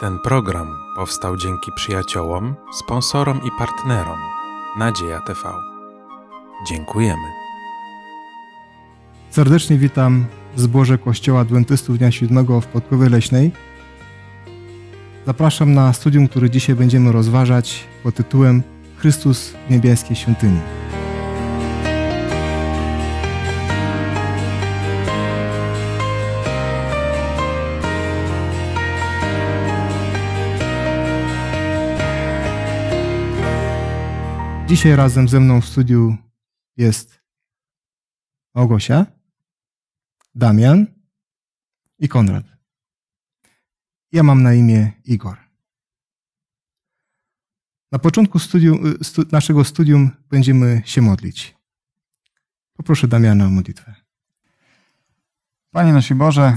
Ten program powstał dzięki przyjaciołom, sponsorom i partnerom Nadzieja TV. Dziękujemy. Serdecznie witam z zborze Kościoła Adwentystów Dnia Siódmego w Podkowie Leśnej. Zapraszam na studium, które dzisiaj będziemy rozważać pod tytułem Chrystus w niebieskiej świątyni. Dzisiaj razem ze mną w studiu jest Małgosia, Damian i Konrad. Ja mam na imię Igor. Na początku studium, y, stu, naszego studium będziemy się modlić. Poproszę Damiana o modlitwę. Panie nasz Boże,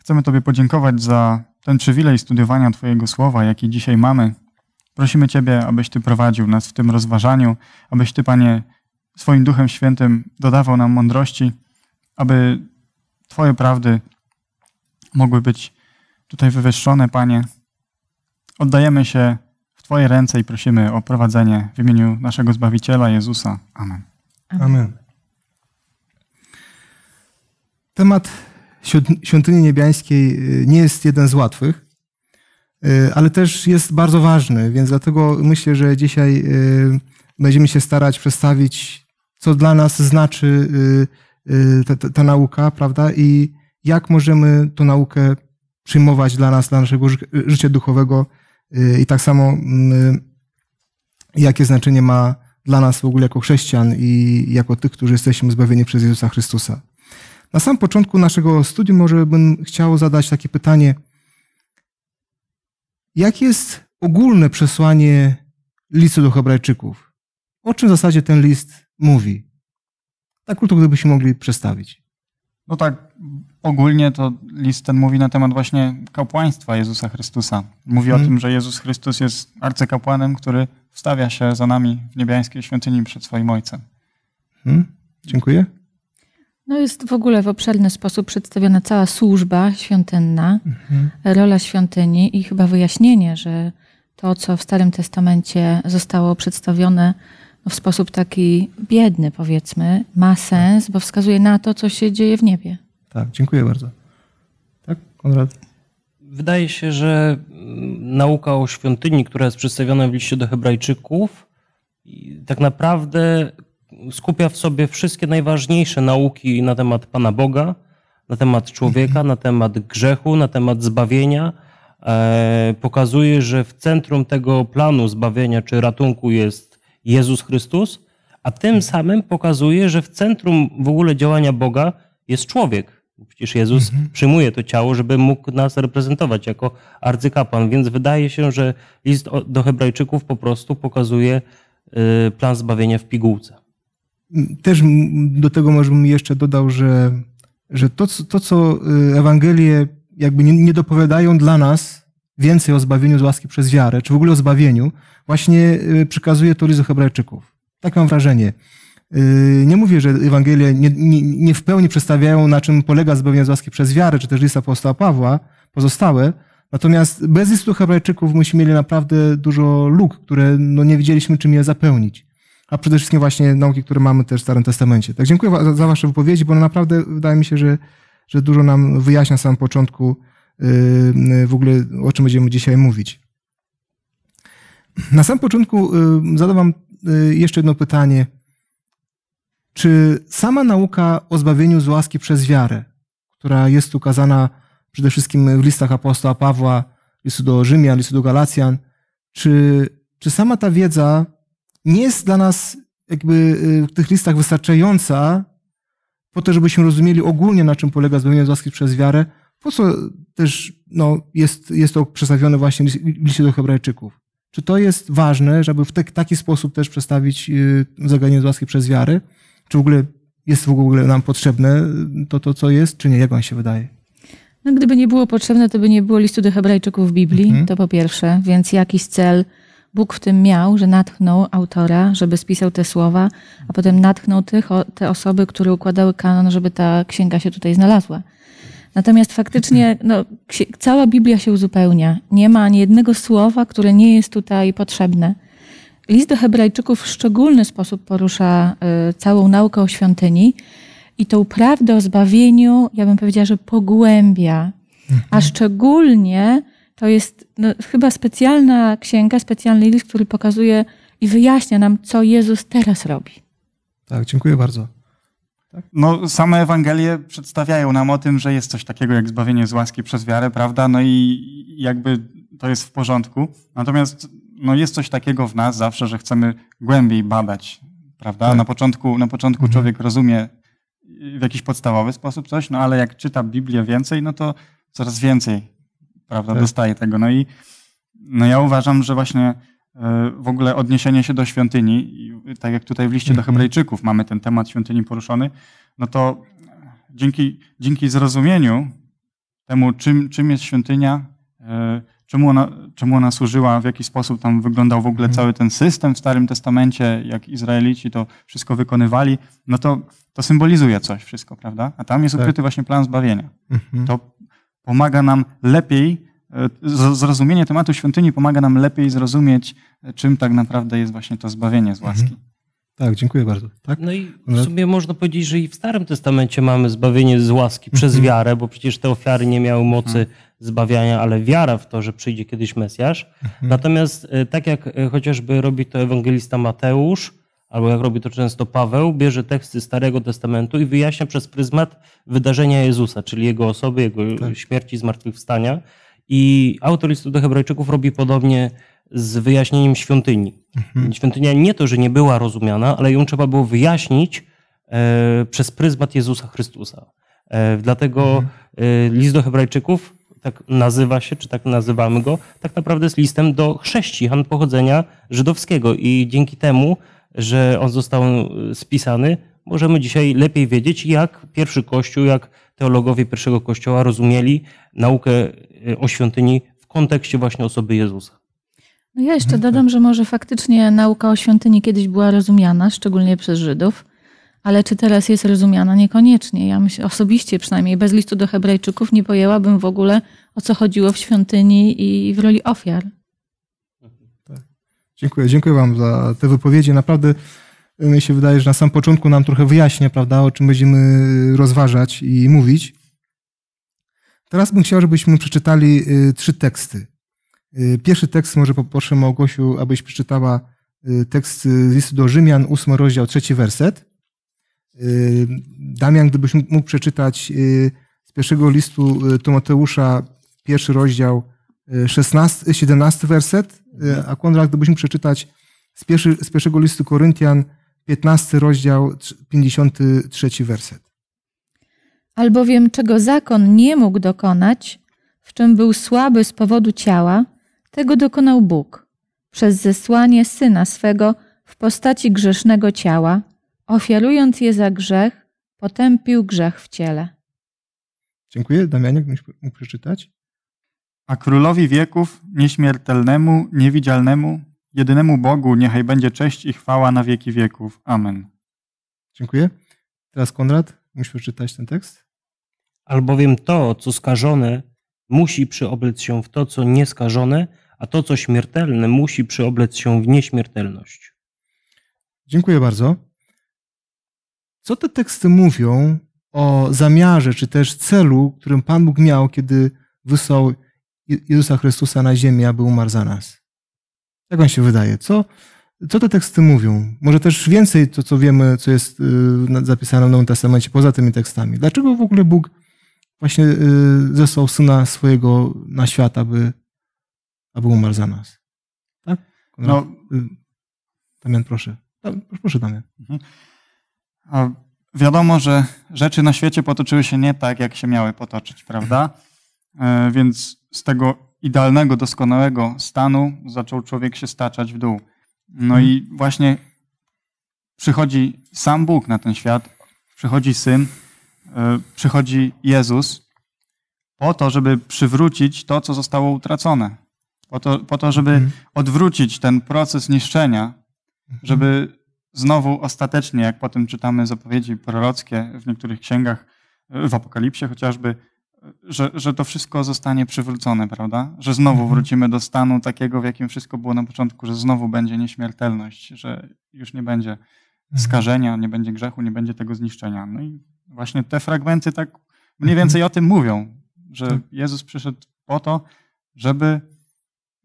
chcemy Tobie podziękować za ten przywilej studiowania Twojego słowa, jaki dzisiaj mamy Prosimy Ciebie, abyś Ty prowadził nas w tym rozważaniu, abyś Ty, Panie, swoim Duchem Świętym dodawał nam mądrości, aby Twoje prawdy mogły być tutaj wywyższone, Panie. Oddajemy się w Twoje ręce i prosimy o prowadzenie w imieniu naszego Zbawiciela Jezusa. Amen. Amen. Temat świątyni niebiańskiej y, nie jest jeden z łatwych. Y, ale też jest bardzo ważny, więc dlatego myślę, że dzisiaj y, będziemy się starać przedstawić, co dla nas znaczy y, ta, ta, ta nauka, prawda, i jak możemy tą naukę przyjmować dla nas, dla naszego życia duchowego i tak samo mm, jakie znaczenie ma dla nas w ogóle jako chrześcijan i jako tych, którzy jesteśmy zbawieni przez Jezusa Chrystusa. Na sam początku naszego studium może bym chciał zadać takie pytanie – Jakie jest ogólne przesłanie listu do Hebrajczyków? O czym w zasadzie ten list mówi? Tak krótko, gdybyśmy mogli przestawić. No tak, ogólnie to list ten mówi na temat właśnie kapłaństwa Jezusa Chrystusa. Mówi hmm. o mhm. tym, że Jezus Chrystus jest arcykapłanem, który wstawia się za nami w niebiańskiej świątyni przed swoim Ojcem. Hmm. Dziękuję. No jest w ogóle w obszerny sposób przedstawiona cała służba świątynna, mhm. rola świątyni i chyba wyjaśnienie, że to, co w Starym Testamencie zostało przedstawione no, w sposób taki biedny, powiedzmy, ma tak. sens, bo wskazuje na to, co się dzieje w niebie. Tak, dziękuję bardzo. Tak, Konrad? Wydaje się, że mm, nauka o świątyni, która jest przedstawiona w liście do Hebrajczyków, tak naprawdę skupia w sobie wszystkie najważniejsze nauki na temat Pana Boga, na temat człowieka, na temat grzechu, na temat zbawienia. E, pokazuje, że w centrum tego planu zbawienia czy ratunku jest Jezus Chrystus, a tym samym pokazuje, że w centrum w ogóle działania Boga jest człowiek. Przecież Jezus mhm. przyjmuje to ciało, żeby mógł nas reprezentować jako arcykapłan. Więc wydaje się, że list do Hebrajczyków po prostu pokazuje y, plan zbawienia w pigułce też do tego może bym jeszcze dodał, że, że to, to, co y, Ewangelie jakby nie, nie dopowiadają dla nas więcej o zbawieniu z łaski przez wiarę, czy w ogóle o zbawieniu, właśnie y, przekazuje to list Hebrajczyków. Tak mam wrażenie. Y, nie mówię, że Ewangelie nie, nie, nie, w pełni przedstawiają, na czym polega zbawienie z łaski przez wiarę, czy też lista apostoła Pawła, pozostałe. Natomiast bez listu Hebrajczyków myśmy mieli naprawdę dużo luk, które no, nie wiedzieliśmy, czym je zapełnić a przede wszystkim właśnie nauki, które mamy też w Starym Testamencie. Tak, dziękuję za, za Wasze wypowiedzi, bo no naprawdę wydaje mi się, że, że dużo nam wyjaśnia na samym początku yy, w ogóle, o czym będziemy dzisiaj mówić. Na samym początku yy, zadam yy, jeszcze jedno pytanie. Czy sama nauka o zbawieniu z łaski przez wiarę, która jest ukazana przede wszystkim w listach apostoła Pawła, listu do Rzymian, listu do Galacjan, czy, czy sama ta wiedza nie jest dla nas jakby y, w tych listach wystarczająca po to, żebyśmy rozumieli ogólnie, na czym polega zbawienie z łaski przez wiarę. Po co też no, jest, jest to przedstawione właśnie w liście do hebrajczyków? Czy to jest ważne, żeby w tak-, taki sposób też przedstawić y, zagadnienie z łaski przez wiarę? Czy w ogóle jest w ogóle nam potrzebne y, to, to co jest, czy nie? Jak wam się wydaje? No, gdyby nie było potrzebne, to by nie było listu do Hebrajczyków w Biblii, mhm. to po pierwsze, więc jakiś cel Bóg w tym miał, że natchnął autora, żeby spisał te słowa, a potem natchnął tych, te osoby, które układały kanon, żeby ta księga się tutaj znalazła. Natomiast faktycznie no, cała Biblia się uzupełnia. Nie ma ani jednego słowa, które nie jest tutaj potrzebne. List do Hebrajczyków w szczególny sposób porusza y, całą naukę o świątyni i tą prawdę o zbawieniu, ja bym powiedziała, że pogłębia. A mhm. szczególnie to jest no, chyba specjalna księga, specjalny list, który pokazuje i wyjaśnia nam, co Jezus teraz robi. Tak, dziękuję bardzo. Tak? No, same Ewangelie przedstawiają nam o tym, że jest coś takiego jak zbawienie z łaski przez wiarę, prawda? No i jakby to jest w porządku. Natomiast no, jest coś takiego w nas zawsze, że chcemy głębiej badać, prawda? Tak. Na początku, na początku mhm. człowiek rozumie y, w jakiś podstawowy sposób coś, no ale jak czyta Biblię więcej, no to coraz więcej prawda, tak. dostaje tego. No i no ja uważam, że właśnie e, w ogóle odniesienie się do świątyni, tak jak tutaj w liście do mhm. Hebrajczyków mamy ten temat świątyni poruszony, no to dzięki, dzięki zrozumieniu temu, czym, czym jest świątynia, e, czemu ona, czemu ona służyła, w jaki sposób tam wyglądał w ogóle mhm. cały ten system w Starym Testamencie, jak Izraelici to wszystko wykonywali, no to, to symbolizuje coś wszystko, prawda? A tam jest tak. ukryty właśnie plan zbawienia. Mhm. To pomaga nam lepiej, e, zrozumienie tematu świątyni pomaga nam lepiej zrozumieć, e, czym tak naprawdę jest właśnie to zbawienie z łaski. Mhm. Tak, dziękuję bardzo. Tak? No i w sumie można powiedzieć, że i w Starym Testamencie mamy zbawienie z łaski przez mhm. wiarę, bo przecież te ofiary nie miały mhm. mocy zbawiania, ale wiara w to, że przyjdzie kiedyś Mesjasz. Mhm. Natomiast e, tak jak chociażby robi to ewangelista Mateusz, albo jak robi to często Paweł, bierze teksty Starego Testamentu i wyjaśnia przez pryzmat wydarzenia Jezusa, czyli jego osoby, jego tak. śmierci, zmartwychwstania. I autor listu do Hebrajczyków robi podobnie z wyjaśnieniem świątyni. Mhm. Świątynia nie to, że nie była rozumiana, ale ją trzeba było wyjaśnić e, przez pryzmat Jezusa Chrystusa. E, dlatego mhm. E, list do Hebrajczyków tak nazywa się, czy tak nazywamy go, tak naprawdę jest listem do chrześcijan pochodzenia żydowskiego i dzięki temu że on został e, spisany, możemy dzisiaj lepiej wiedzieć, jak pierwszy Kościół, jak teologowie pierwszego Kościoła rozumieli naukę e, o świątyni w kontekście właśnie osoby Jezusa. No ja jeszcze mhm. dodam, że może faktycznie nauka o świątyni kiedyś była rozumiana, szczególnie przez Żydów, ale czy teraz jest rozumiana? Niekoniecznie. Ja myślę, osobiście przynajmniej bez listu do Hebrajczyków nie pojęłabym w ogóle, o co chodziło w świątyni i w roli ofiar. Dziękuję, dziękuję Wam za te wypowiedzi. Naprawdę y, mi się wydaje, że na samym początku nam trochę wyjaśnia, prawda, o czym będziemy rozważać i mówić. Teraz bym chciał, żebyśmy przeczytali y, trzy teksty. Y, pierwszy tekst, może poproszę Małgosiu, abyś przeczytała tekst z listu do Rzymian, ósmy rozdział, trzeci werset. Damian, gdybyś mógł przeczytać z pierwszego listu Tymoteusza, pierwszy rozdział, 16, 17 werset, mhm. e, a kontrakt gdybyśmy przeczytać z, pierwszy, z pierwszego listu Koryntian, 15 rozdział, 53 werset. Albowiem czego zakon nie mógł dokonać, w czym był słaby z powodu ciała, tego dokonał Bóg, przez zesłanie Syna swego w postaci grzesznego ciała, ofiarując je za grzech, potępił grzech w ciele. Dziękuję. Damianie, mógł przeczytać? A królowi wieków, nieśmiertelnemu, niewidzialnemu, jedynemu Bogu, niechaj będzie cześć i chwała na wieki wieków. Amen. Dziękuję. Teraz Konrad, musisz przeczytać ten tekst. Albowiem to, co skażone, musi przyoblec się w to, co nieskażone, a to, co śmiertelne, musi przyoblec się w nieśmiertelność. Dziękuję bardzo. Co te teksty mówią o zamiarze, czy też celu, którym Pan Bóg miał, kiedy wysłał Jezusa Chrystusa na ziemi, aby umarł za nas. Jak wam się wydaje? Co, co te teksty mówią? Może też więcej to, co wiemy, co jest y, zapisane w Nowym Testamencie, poza tymi tekstami. Dlaczego w ogóle Bóg właśnie y, zesłał Syna swojego na świat, aby, aby umarł za nas? Tak? No. Y, Damian, proszę. Proszę, Damian. Mhm. A wiadomo, że rzeczy na świecie potoczyły się nie tak, jak się miały potoczyć, prawda? E, więc z tego idealnego, doskonałego stanu zaczął człowiek się staczać w dół. No mhm. i właśnie przychodzi sam Bóg na ten świat, przychodzi Syn, e, przychodzi Jezus po to, żeby przywrócić to, co zostało utracone. Po to, po to żeby mhm. odwrócić ten proces niszczenia, mhm. żeby znowu ostatecznie, jak potem czytamy zapowiedzi prorockie w niektórych księgach, w Apokalipsie chociażby, że, że to wszystko zostanie przywrócone, prawda? Że znowu mhm. wrócimy do stanu takiego, w jakim wszystko było na początku, że znowu będzie nieśmiertelność, że już nie będzie mhm. skażenia, nie będzie grzechu, nie będzie tego zniszczenia. No i właśnie te fragmenty tak mniej więcej o tym mówią, że tak. Jezus przyszedł po to, żeby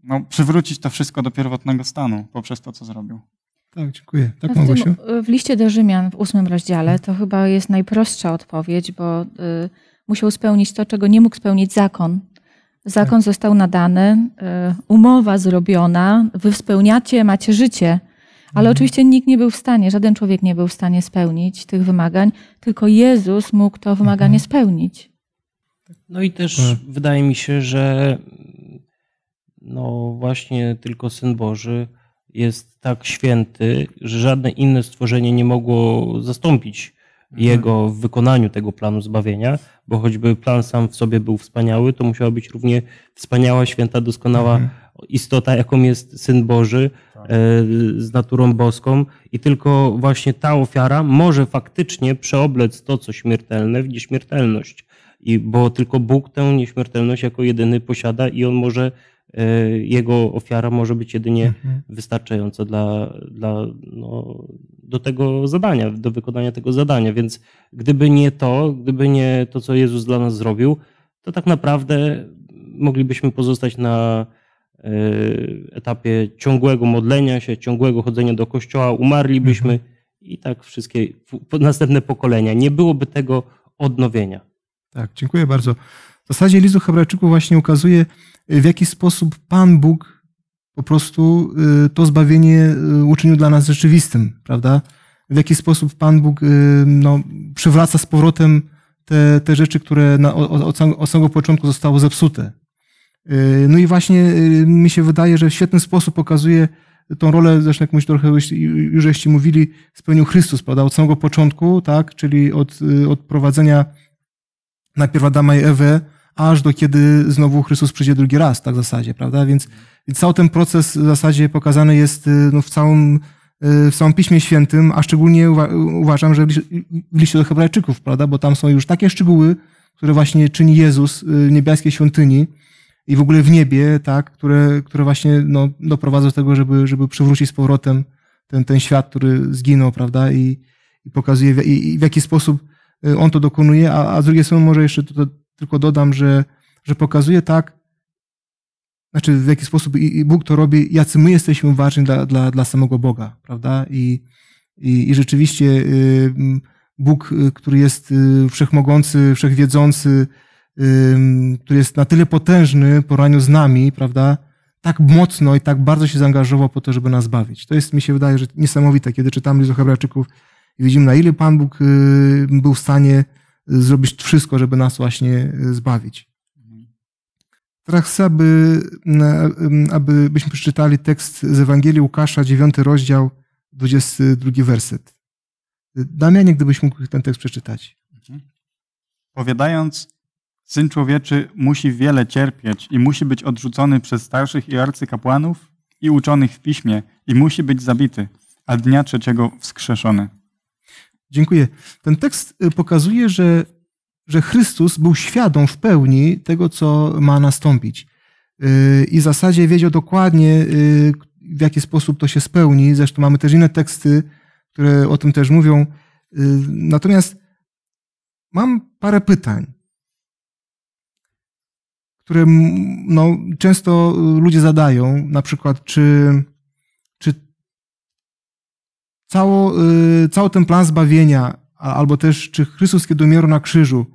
no, przywrócić to wszystko do pierwotnego stanu poprzez to, co zrobił. Tak, dziękuję. Tak, w, tym, w liście do Rzymian w ósmym rozdziale to chyba jest najprostsza odpowiedź, bo y, musiał spełnić to, czego nie mógł spełnić zakon. Zakon tak. został nadany, e, umowa zrobiona, wy spełniacie, macie życie. Ale mhm. oczywiście nikt nie był w stanie, żaden człowiek nie był w stanie spełnić tych wymagań, tylko Jezus mógł to wymaganie mhm. spełnić. No i też tak. wydaje mi się, że no właśnie tylko Syn Boży jest tak święty, że żadne inne stworzenie nie mogło zastąpić Mhm. jego w wykonaniu tego planu zbawienia, bo choćby plan sam w sobie był wspaniały, to musiała być równie wspaniała, święta, doskonała mhm. istota, jaką jest Syn Boży tak. e, z naturą boską i tylko właśnie ta ofiara może faktycznie przeoblec to, co śmiertelne, w nieśmiertelność. I, bo tylko Bóg tę nieśmiertelność jako jedyny posiada i On może E, jego ofiara może być jedynie mhm. wystarczająca dla, dla, no, do tego zadania, do wykonania tego zadania. Więc gdyby nie to, gdyby nie to, co Jezus dla nas zrobił, to tak naprawdę moglibyśmy pozostać na e, etapie ciągłego modlenia się, ciągłego chodzenia do kościoła, umarlibyśmy mhm. i tak wszystkie następne pokolenia. Nie byłoby tego odnowienia. Tak, dziękuję bardzo. W zasadzie Lizu Hebrajczyków właśnie ukazuje, y, w jaki sposób Pan Bóg po prostu y, to zbawienie y, uczynił dla nas rzeczywistym, prawda? W jaki sposób Pan Bóg no, przywraca z powrotem te, te rzeczy, które na, od, od samego początku zostały zepsute. No i właśnie mi się wydaje, że w świetny sposób pokazuje tą rolę, zresztą jak trochę już żeście mówili, spełnił Chrystus, prawda, od samego początku, tak, czyli od, od prowadzenia najpierw Adama i Ewę, aż do kiedy znowu Chrystus przyjdzie drugi raz, tak w zasadzie, prawda? Więc cały ten proces w zasadzie pokazany jest y, no, w całym y, w całym Piśmie Świętym, a szczególnie uważam, że w liście do Hebrajczyków, prawda? Bo tam są już takie szczegóły, które właśnie czyni Jezus y, w niebieskiej świątyni i w ogóle w niebie, tak? Które, które właśnie no, doprowadzą do tego, żeby, żeby przywrócić z powrotem ten, ten świat, który zginął, prawda? I, i pokazuje, w, i, i w jaki sposób Y, on to dokonuje, a, a z drugiej strony może jeszcze to, to tylko dodam, że, że pokazuje tak, znaczy w jaki sposób i, i Bóg to robi, jacy my jesteśmy ważni dla, dla, dla samego Boga, prawda? I, i, i rzeczywiście y, Bóg, y, który jest y, wszechmogący, wszechwiedzący, y, który jest na tyle potężny poraniu z nami, prawda? Tak mocno i tak bardzo się zaangażował po to, żeby nas bawić. To jest, mi się wydaje, że niesamowite, kiedy czytam list do Hebrajczyków, i widzimy, na ile Pan Bóg y, był w stanie y, zrobić wszystko, żeby nas właśnie y, zbawić. Teraz chcę, aby, aby byśmy przeczytali tekst z Ewangelii Łukasza, 9 rozdział, 22 werset. Damianie, gdybyś mógł ten tekst przeczytać. Mhm. Powiadając, Syn Człowieczy musi wiele cierpieć i musi być odrzucony przez starszych i arcykapłanów i uczonych w piśmie i musi być zabity, a dnia trzeciego wskrzeszony. Dziękuję. Ten tekst y, pokazuje, że, że Chrystus był świadom w pełni tego, co ma nastąpić. Y, I w zasadzie wiedział dokładnie, y, w jaki sposób to się spełni. Zresztą mamy też inne teksty, które o tym też mówią. Natomiast mam parę pytań, które no, często ludzie zadają. Na przykład, czy cało, y, cały ten plan zbawienia, albo też czy Chrystus, kiedy umierał na krzyżu,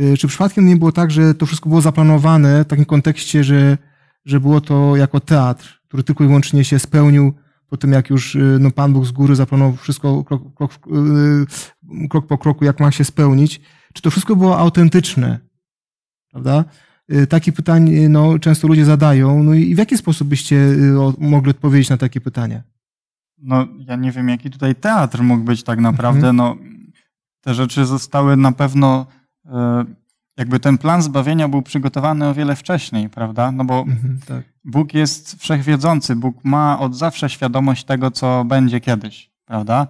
y, czy przypadkiem nie było tak, że to wszystko było zaplanowane w takim kontekście, że, że było to jako teatr, który tylko i wyłącznie się spełnił po tym, jak już y, no, Pan Bóg z góry zaplanował wszystko krok, krok, krok po kroku, jak ma się spełnić? Czy to wszystko było autentyczne? Prawda? Takie pytanie no, często ludzie zadają. No i w jaki sposób byście mogli odpowiedzieć na takie pytania? no ja nie wiem, jaki tutaj teatr mógł być tak naprawdę. Mhm. No, te rzeczy zostały na pewno, e, jakby ten plan zbawienia był przygotowany o wiele wcześniej, prawda? No bo mhm, tak. Bóg jest wszechwiedzący, Bóg ma od zawsze świadomość tego, co będzie kiedyś, prawda?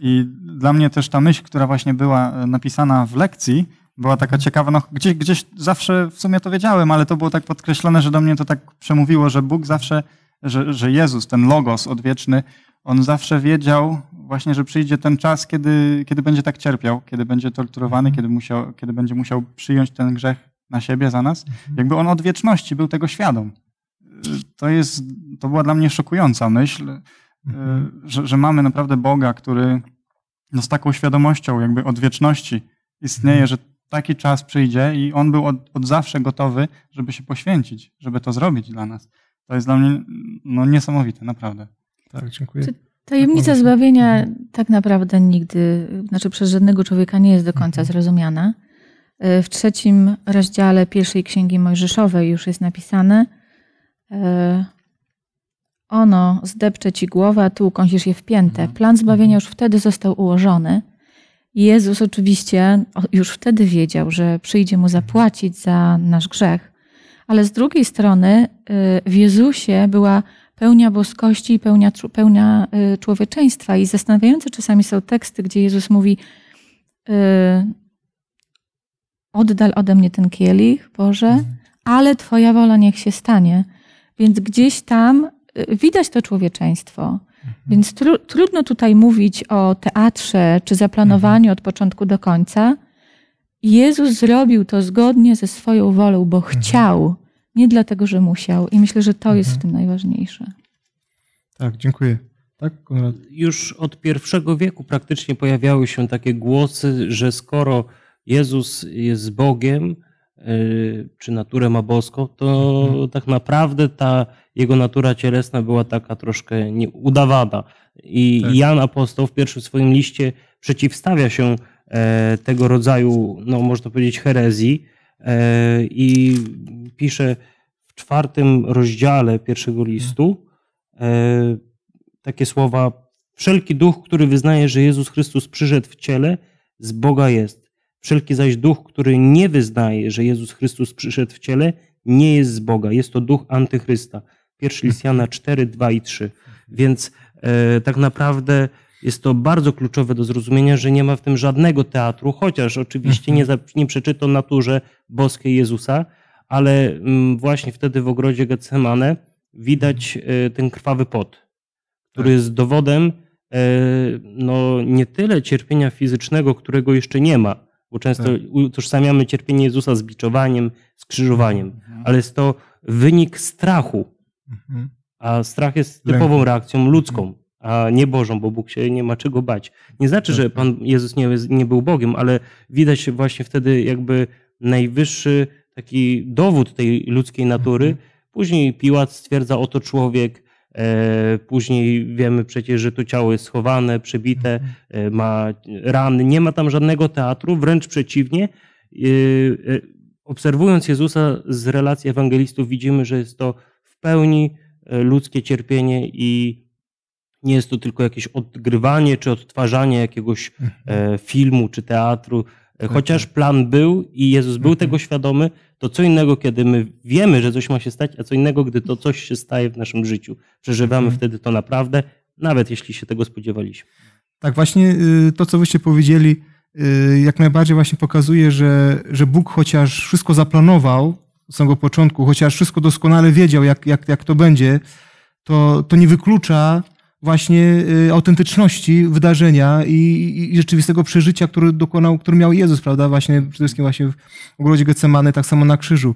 I dla mnie też ta myśl, która właśnie była e, napisana w lekcji, była taka mhm. ciekawa. No, gdzieś, gdzieś zawsze w sumie to wiedziałem, ale to było tak podkreślone, że do mnie to tak przemówiło, że Bóg zawsze, że, że Jezus, ten logos odwieczny, on zawsze wiedział właśnie, że przyjdzie ten czas, kiedy, kiedy będzie tak cierpiał, kiedy będzie torturowany, mhm. kiedy, musiał, kiedy będzie musiał przyjąć ten grzech na siebie za nas. Mhm. Jakby on od wieczności był tego świadom. To, jest, to była dla mnie szokująca myśl, e, mhm. że, że mamy naprawdę Boga, który no z taką świadomością jakby od wieczności istnieje, że taki czas przyjdzie i on był od, od, zawsze gotowy, żeby się poświęcić, żeby to zrobić dla nas. To jest dla mnie no, niesamowite, naprawdę. Tak, dziękuję. Tajemnica zbawienia mhm. tak naprawdę nigdy, znaczy przez żadnego człowieka nie jest do końca mhm. zrozumiana. E, w trzecim rozdziale pierwszej księgi Mojżeszowej już jest napisane: e, Ono zdepcze ci głowę, a tu ukąsisz je w mhm. Plan zbawienia już wtedy został ułożony. Jezus oczywiście już wtedy wiedział, że przyjdzie mu zapłacić za nasz grzech, ale z drugiej strony e, w Jezusie była pełnia boskości i pełnia, pełnia y, człowieczeństwa. I zastanawiające czasami są teksty, gdzie Jezus mówi: y, Oddal ode mnie ten kielich, Boże, mhm. ale Twoja wola niech się stanie. Więc gdzieś tam y, widać to człowieczeństwo. Mhm. Więc tru, trudno tutaj mówić o teatrze czy zaplanowaniu mhm. od początku do końca. Jezus zrobił to zgodnie ze swoją wolą, bo chciał nie dlatego, że musiał. I myślę, że to mhm. jest w mhm. tym najważniejsze. Tak, dziękuję. Tak, Konrad? Już od pierwszego wieku praktycznie pojawiały się takie głosy, że skoro Jezus jest Bogiem, e, czy naturę ma boską, to mhm. tak naprawdę ta jego natura cielesna była taka troszkę udawana. I tak. Jan Apostoł w pierwszym swoim liście przeciwstawia się e, tego rodzaju, no można powiedzieć, herezji, E, i pisze w czwartym rozdziale pierwszego mhm. listu e, takie słowa: Wszelki duch, który wyznaje, że Jezus Chrystus przyszedł w ciele, z Boga jest. Wszelki zaś duch, który nie wyznaje, że Jezus Chrystus przyszedł w ciele, nie jest z Boga. Jest to duch antychrysta. Pierwszy list Jana 4, 2 i 3. Więc e, tak naprawdę jest to bardzo kluczowe do zrozumienia, że nie ma w tym żadnego teatru, chociaż oczywiście nie, za, nie przeczyto naturze boskiej Jezusa, ale mm, właśnie wtedy w ogrodzie Getsemane widać e, ten krwawy pot, który tak. jest dowodem e, no, nie tyle cierpienia fizycznego, którego jeszcze nie ma, bo często tak. utożsamiamy cierpienie Jezusa z biczowaniem, skrzyżowaniem, mhm, mhm. ale jest to wynik strachu, mhm. a strach jest typową reakcją ludzką a nie Bożą, bo Bóg się nie ma czego bać. Nie znaczy, że Pan Jezus nie, nie był Bogiem, ale widać właśnie wtedy jakby najwyższy taki dowód tej ludzkiej natury. Mhm. Później Piłat stwierdza, oto człowiek, e, Później wiemy przecież, że to ciało jest schowane, przebite, mhm. e, ma rany. Nie ma tam żadnego teatru, wręcz przeciwnie. E, obserwując Jezusa z relacji ewangelistów, widzimy, że jest to w pełni ludzkie cierpienie i nie jest to tylko jakieś odgrywanie czy odtwarzanie jakiegoś e, mhm. filmu czy teatru. E, tak, chociaż tak. plan był i Jezus był tego mhm. świadomy, to co innego, kiedy my wiemy, że coś ma się stać, a co innego, gdy to coś się staje w naszym życiu. Przeżywamy mhm. wtedy to naprawdę, nawet jeśli się tego spodziewaliśmy. Tak, właśnie y, to, co wyście powiedzieli, y, jak najbardziej właśnie pokazuje, że, że Bóg chociaż wszystko zaplanował od samego początku, chociaż wszystko doskonale wiedział, jak, jak, jak to będzie, to, to nie wyklucza właśnie y, autentyczności wydarzenia i, i rzeczywistego przeżycia, który dokonał, który miał Jezus, prawda? Właśnie przede wszystkim właśnie w ogrodzie Getsemany, tak samo na krzyżu.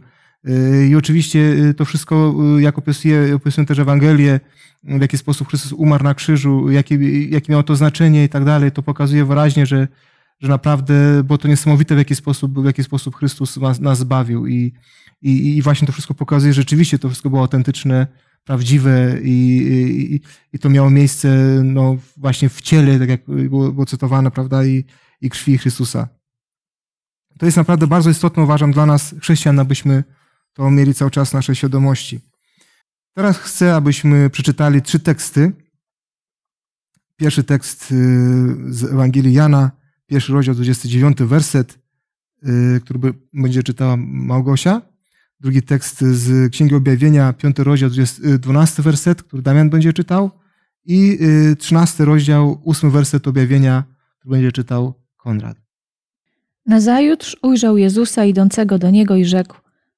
Y, I oczywiście y, to wszystko, jak opisuje, opisują też Ewangelię, w jaki sposób Chrystus umarł na krzyżu, jakie, jakie miało to znaczenie i tak dalej, to pokazuje wyraźnie, że, że naprawdę bo to niesamowite, w jaki sposób, w jaki sposób Chrystus nas, nas zbawił. I, i, I właśnie to wszystko pokazuje, że rzeczywiście to wszystko było autentyczne, prawdziwe i, i, i to miało miejsce no, właśnie w ciele, tak jak było, było cytowane, prawda, i, i krwi Chrystusa. To jest naprawdę bardzo istotne, uważam, dla nas, chrześcijan, abyśmy to mieli cały czas nasze świadomości. Teraz chcę, abyśmy przeczytali trzy teksty. Pierwszy tekst y, z Ewangelii Jana, pierwszy rozdział, 29 werset, y, który będzie czytała Małgosia drugi tekst z Księgi Objawienia, 5 rozdział, 12 y, werset, który Damian będzie czytał i 13 y, rozdział, 8 werset Objawienia, który będzie czytał Konrad. Nazajutrz ujrzał Jezusa idącego do niego i rzekł: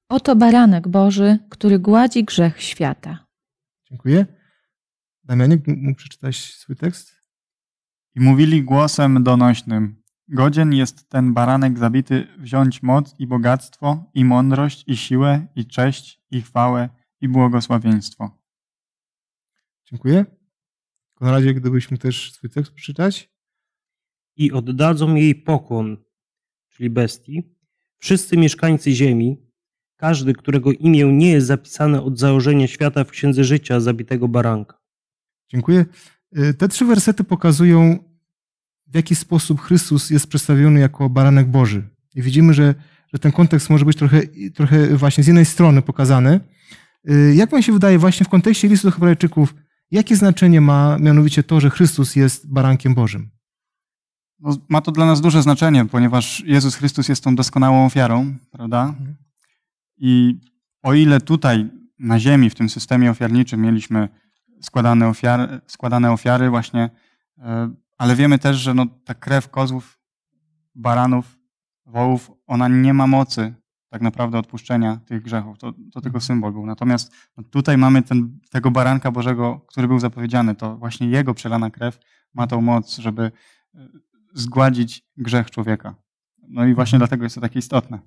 Oto baranek Boży, który gładzi grzech świata. Dziękuję. Damianie, mógł przeczytać swój tekst? I mówili głosem donośnym: Godzien jest ten baranek zabity wziąć moc i bogactwo, i mądrość, i siłę, i cześć, i chwałę, i błogosławieństwo. Dziękuję. Konradzie, gdybyśmy też swój tekst przeczytać. I oddadzą jej pokłon, czyli bestii, wszyscy mieszkańcy ziemi, każdy, którego imię nie jest zapisane od założenia świata w Księdze Życia zabitego baranka. Dziękuję. Y, te trzy wersety pokazują w jaki sposób Chrystus jest przedstawiony jako baranek Boży. I widzimy, że, że ten kontekst może być trochę, trochę właśnie z jednej strony pokazany. Y, jak Wam się wydaje, właśnie w kontekście listu do Hebrajczyków, jakie znaczenie ma mianowicie to, że Chrystus jest barankiem Bożym? No, ma to dla nas duże znaczenie, ponieważ Jezus Chrystus jest tą doskonałą ofiarą, prawda? Mhm. I o ile tutaj na ziemi, w tym systemie ofiarniczym mieliśmy składane, składane ofiary, właśnie e, ale wiemy też, że no, ta krew kozłów, baranów, wołów, ona nie ma mocy tak naprawdę odpuszczenia tych grzechów. To, to tylko mhm. symbol był. Natomiast no, tutaj mamy ten, tego baranka Bożego, który był zapowiedziany. To właśnie jego przelana krew ma tą moc, żeby e, zgładzić grzech człowieka. No i właśnie mhm. dlatego jest to takie istotne.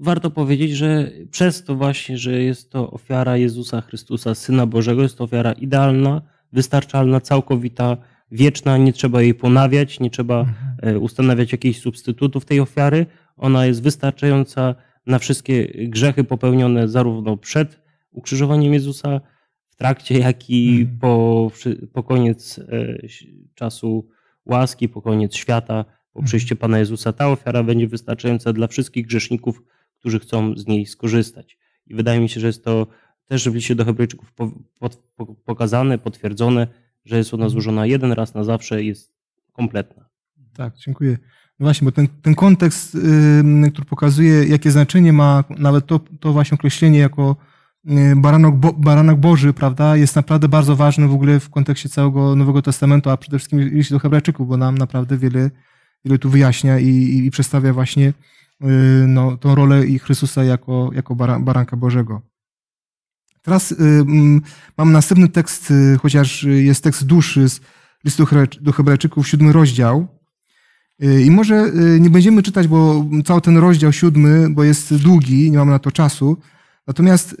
Warto powiedzieć, że przez to właśnie, że jest to ofiara Jezusa Chrystusa, Syna Bożego, jest to ofiara idealna, wystarczalna, całkowita, wieczna, nie trzeba jej ponawiać, nie trzeba mhm. e, ustanawiać jakichś substytutów tej ofiary. Ona jest wystarczająca na wszystkie grzechy popełnione zarówno przed ukrzyżowaniem Jezusa, w trakcie, jak i mhm. po, po koniec e, czasu łaski, po koniec świata, po mhm. przyjściu Pana Jezusa. Ta ofiara będzie wystarczająca dla wszystkich grzeszników, którzy chcą z niej skorzystać. I wydaje mi się, że jest to też w liście do Hebrajczyków pokazane, potwierdzone, że jest ona złożona jeden raz na zawsze i jest kompletna. Tak, dziękuję. No właśnie, bo ten, ten kontekst, yy, który pokazuje, jakie znaczenie ma nawet to, to właśnie określenie jako y, baranok, bo, baranek Boży, prawda, jest naprawdę bardzo ważny w ogóle w kontekście całego Nowego Testamentu, a przede wszystkim liście do Hebrajczyków, bo nam naprawdę wiele, wiele tu wyjaśnia i, i, i przedstawia właśnie yy, no, tą rolę i Chrystusa jako, jako baranka Bożego. Teraz y, mm, mam następny tekst, y, chociaż jest tekst dłuższy z listu do Hebrajczyków, siódmy rozdział. Y, I może nie będziemy czytać, bo cały ten rozdział siódmy, bo jest długi, nie mamy na to czasu. Natomiast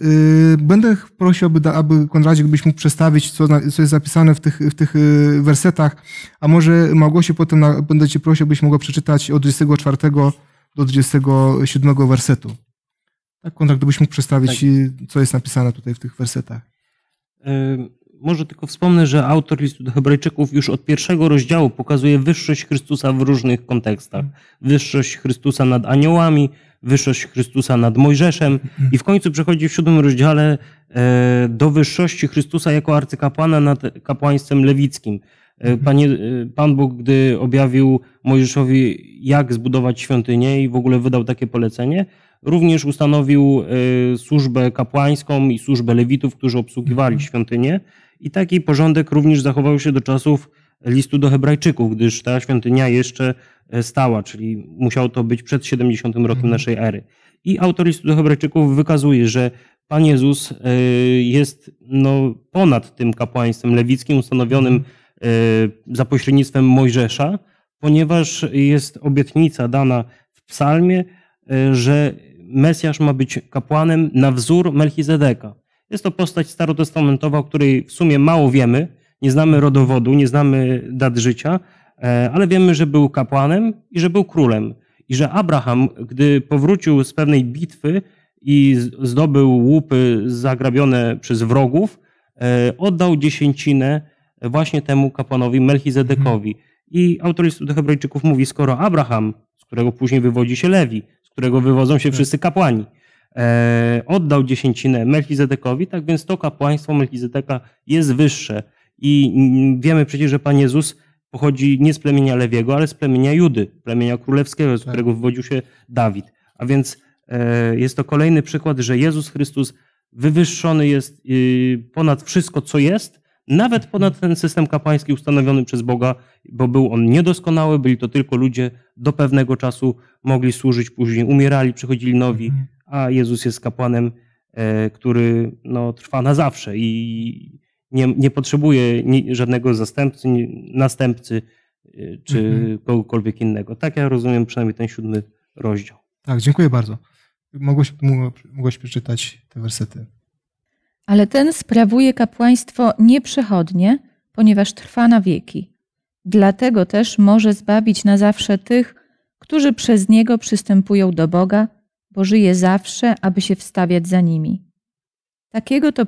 będę prosił, aby, aby Konradzie, gdybyś mógł przestawić, co, co jest zapisane w tych, w tych wersetach, a może Małgosie potem będę cię prosił, abyś mogła przeczytać od 24 do 27 wersetu. Tak, kontrakt gdybyś mógł przedstawić, tak. co jest napisane tutaj w tych wersetach. Yy, może tylko wspomnę, że autor listu do Hebrajczyków już od pierwszego rozdziału pokazuje wyższość Chrystusa w różnych kontekstach. Wyższość Chrystusa nad aniołami, wyższość Chrystusa nad Mojżeszem i w końcu przechodzi w siódmym rozdziale e, do wyższości Chrystusa jako arcykapłana nad kapłaństwem lewickim. E, mhm. Panie, e, Pan Bóg, gdy objawił Mojżeszowi, jak zbudować świątynię i w ogóle wydał takie polecenie, Również ustanowił y, służbę kapłańską i służbę lewitów, którzy obsługiwali mhm. świątynię. I taki porządek również zachował się do czasów listu do Hebrajczyków, gdyż ta świątynia jeszcze e, stała, czyli musiał to być przed 70 rokiem mhm. naszej ery. I autor listu do Hebrajczyków wykazuje, że Pan Jezus e, jest no, ponad tym kapłaństwem lewickim ustanowionym mhm. e, za pośrednictwem Mojżesza, ponieważ jest obietnica dana w psalmie, że Mesjasz ma być kapłanem na wzór Melchizedeka. Jest to postać starotestamentowa, o której w sumie mało wiemy. Nie znamy rodowodu, nie znamy dat życia, e, ale wiemy, że był kapłanem i że był królem. I że Abraham, gdy powrócił z pewnej bitwy i zdobył łupy zagrabione przez wrogów, e, oddał dziesięcinę właśnie temu kapłanowi Melchizedekowi. Mhm. I autor listu do Hebrajczyków mówi: Skoro Abraham, z którego później wywodzi się Lewi, którego wywodzą się wszyscy kapłani. E, oddał dziesięcinę Melchizedekowi, tak więc to kapłaństwo Melchizedeka jest wyższe. I mm, wiemy przecież, że Pan Jezus pochodzi nie z plemienia Lewiego, ale z plemienia Judy, plemienia królewskiego, z którego tak. wywodził się Dawid. A więc e, jest to kolejny przykład, że Jezus Chrystus wywyższony jest y, ponad wszystko, co jest, nawet ponad ten system kapłański ustanowiony przez Boga, bo był on niedoskonały, byli to tylko ludzie do pewnego czasu, mogli służyć później, umierali, przychodzili nowi, mhm. a Jezus jest kapłanem, e, który no, trwa na zawsze i nie, nie potrzebuje żadnego zastępcy, następcy e, czy mhm. kogokolwiek innego. Tak ja rozumiem przynajmniej ten siódmy rozdział. Tak, dziękuję bardzo. Mogłeś, mogłeś przeczytać te wersety ale ten sprawuje kapłaństwo nieprzechodnie, ponieważ trwa na wieki. Dlatego też może zbawić na zawsze tych, którzy przez niego przystępują do Boga, bo żyje zawsze, aby się wstawiać za nimi. Takiego to